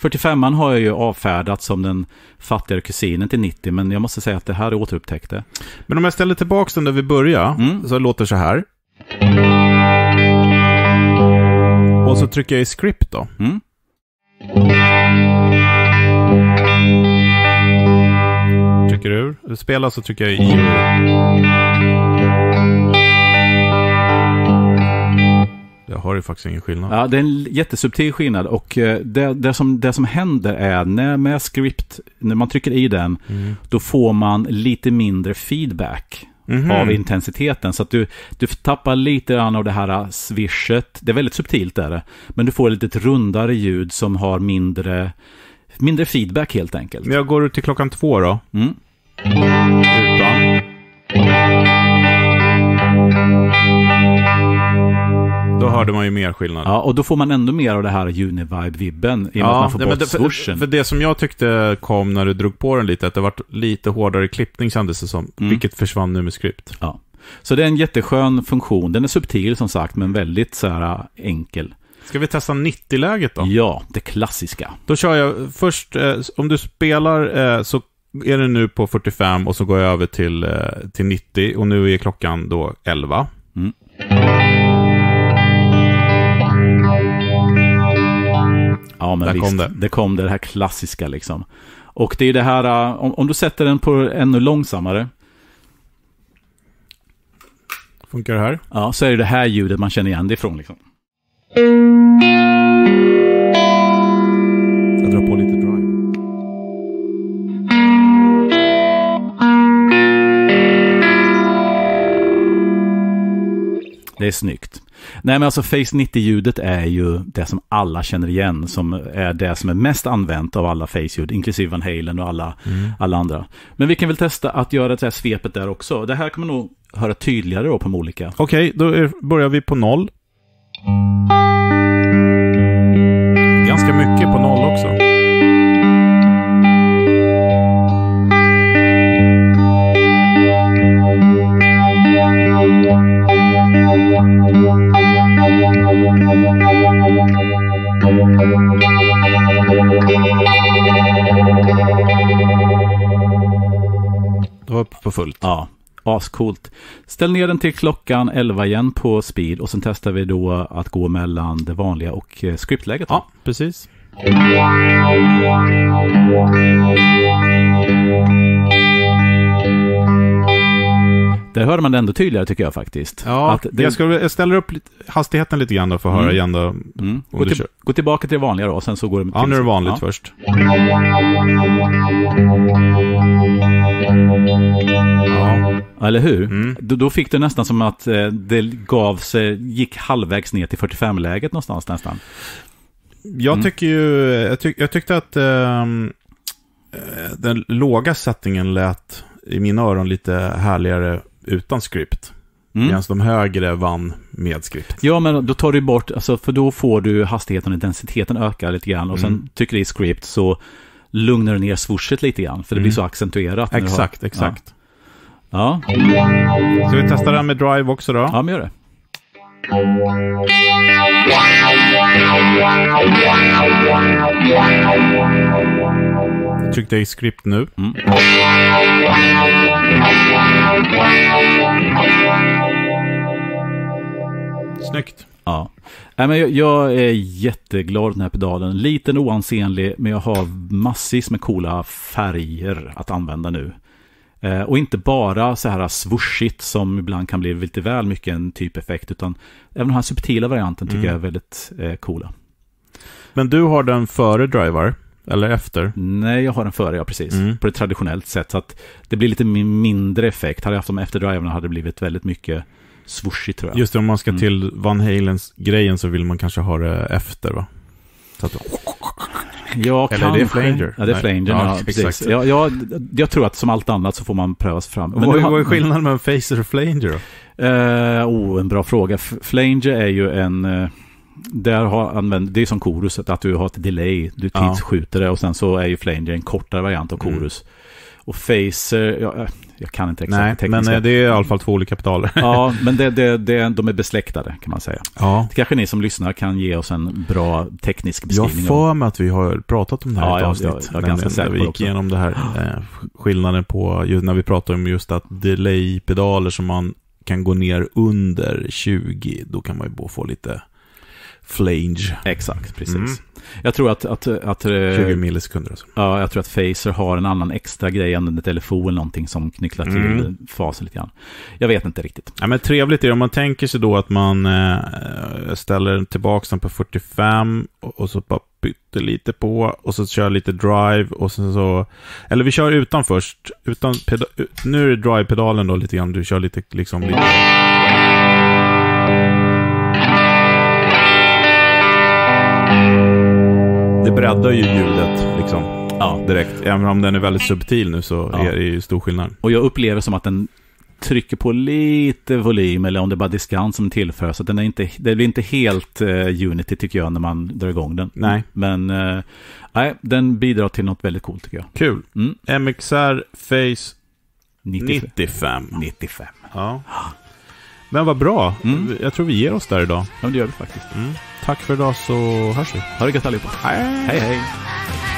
45an eh, har jag ju avfärdat som den fattigare kusinen till 90, men jag måste säga att det här återupptäckte. Men om jag ställer tillbaka den där vi började, mm. så det så här. Och så trycker jag i script då. Mm. Trycker ur. spelar så trycker jag i. Jag har ju faktiskt ingen skillnad. Ja, det är en jättesubtil skillnad. Och eh, det, det, som, det som händer är när med script, när man trycker i den, mm. då får man lite mindre feedback. Mm av intensiteten. Så att du, du tappar lite av det här eh, svischet. Det är väldigt subtilt är Men du får ett lite rundare ljud som har mindre, mindre feedback helt enkelt. Jag går ut till klockan två då. Mm. mm. hörde man ju mer skillnad. Ja, och då får man ändå mer av det här Univibe-vibben. I och ja, att man får nej, bort det, för, för, det som jag tyckte kom när du drog på den lite, att det var lite hårdare klippning kändes det som. Mm. Vilket försvann nu med skript. Ja. Så det är en jätteskön funktion. Den är subtil som sagt, men väldigt så här, äh, enkel. Ska vi testa 90-läget då? Ja, det klassiska. Då kör jag först, eh, om du spelar eh, så är det nu på 45 och så går jag över till, eh, till 90 och nu är klockan då 11. Mm. Ja, men Där visst. Kom det. det kom det, det här klassiska liksom. Och det är det här, äh, om, om du sätter den på ännu långsammare. Funkar det här? Ja, så är det det här ljudet man känner igen det ifrån liksom. Jag drar på lite drive. Det är snyggt. Nej men alltså Face 90-ljudet är ju det som alla känner igen, som är det som är mest använt av alla Face-ljud, inklusive Van Halen och alla, mm. alla andra. Men vi kan väl testa att göra det här svepet där också. Det här kommer nog höra tydligare då på de olika. Okej, okay, då börjar vi på noll. Ganska mycket på noll också. Det var på fullt. Ja, ascoolt. Ställ ner den till klockan 11 igen på speed och sen testar vi då att gå mellan det vanliga och eh, skriptläget. Ja, precis. Där hörde man det ändå tydligare tycker jag faktiskt. Ja, det... jag, ska, jag ställer upp hastigheten lite grann då för att höra mm. igen. Då, mm. gå, till, gå, tillbaka till det vanliga då, sen så går det Ja, nu är det vanligt ja. först. Ja. Eller hur? Mm. Då, då, fick du nästan som att eh, det gav sig, gick halvvägs ner till 45-läget någonstans nästan. Jag mm. tycker ju, jag, tyck, jag tyckte att ehm, eh, den låga sättningen lät i mina öron lite härligare utan skript. Mm. Medan de högre vann med skript. Ja, men då tar du bort, alltså, för då får du hastigheten och intensiteten öka lite grann. Och mm. sen tycker i skript så lugnar du ner swooshet lite grann, för det mm. blir så accentuerat. Exakt, har, exakt. Ja. ja. Ska vi testa den med Drive också då? Ja, men gör det. Tryck dig i skript nu. Mm. Snyggt. Ja. Nej, men jag, är jätteglad den här pedalen. Liten oansenlig, men jag har massvis med coola färger att använda nu. Eh, och inte bara så här swooshigt som ibland kan bli lite väl mycket en typeffekt, utan även den här subtila varianten tycker mm. jag är väldigt eh, coola. Men du har den före drivar? Eller efter? Nej, jag har den före, ja precis. Mm. På ett traditionellt sätt. Så att det blir lite mindre effekt. Hade jag haft dem efter driverna hade det blivit väldigt mycket swooshigt tror jag. Just det, om man ska mm. till Van Halens grejen så vill man kanske ha det efter va? Så att... Ja, Eller kanske. är det flanger? Ja, det är flanger. Ja, ja, Ja, jag, jag, tror att som allt annat så får man prövas fram. Men vad, vad är skillnaden mellan phaser och flanger Uh, oh, en bra fråga. Flanger är ju en... Uh, där har använt, det är som koruset, att du har ett delay, du tidsskjuter det och sen så är ju flanger en kortare variant av mm. korus. Mm. Och Facer, jag, eh, jag, kan inte exakt Nej, tekniska. men eh, det är i alla fall två olika pedaler. ja, men det, det, det, de är besläktade kan man säga. Ja. kanske ni som lyssnar kan ge oss en bra teknisk beskrivning. Jag har för mig att vi har pratat om det här ja, i ett avsnitt. Ja, jag, jag är ganska säker vi gick också. igenom det här. Eh, skillnaden på, när vi pratade om just att delay-pedaler som man kan gå ner under 20, då kan man ju få lite flange. Exakt, precis. Mm. Jag tror att... att, att 20 eh, millisekunder alltså. Ja, jag tror att Facer har en annan extra grej, än en telefon eller någonting som knycklar till mm. fasen lite grann. Jag vet inte riktigt. Ja, men trevligt är det, om man tänker sig då att man äh, ställer tillbaka den på 45 och, och så bara lite på och så kör lite drive och sen så... Eller vi kör utan först. Utan peda, nu är det drive-pedalen då lite grann, du kör lite liksom... Lite... Det breddar ju ljudet liksom. Ja. Direkt. Även om den är väldigt subtil nu så ja. är det ju stor skillnad. Och jag upplever som att den trycker på lite volym eller om det är bara diskant som tillför. Så den är inte, det blir inte helt uh, Unity tycker jag när man drar igång den. Nej. Men uh, nej, den bidrar till något väldigt coolt tycker jag. Kul. Mm. MXR Face 95. 95. 95. Ja. Men vad bra. Mm. Jag tror vi ger oss där idag. Ja, det gör vi faktiskt. Mm. Tack för idag så hörs vi. Ha det gött allihopa. Hej hej. hej.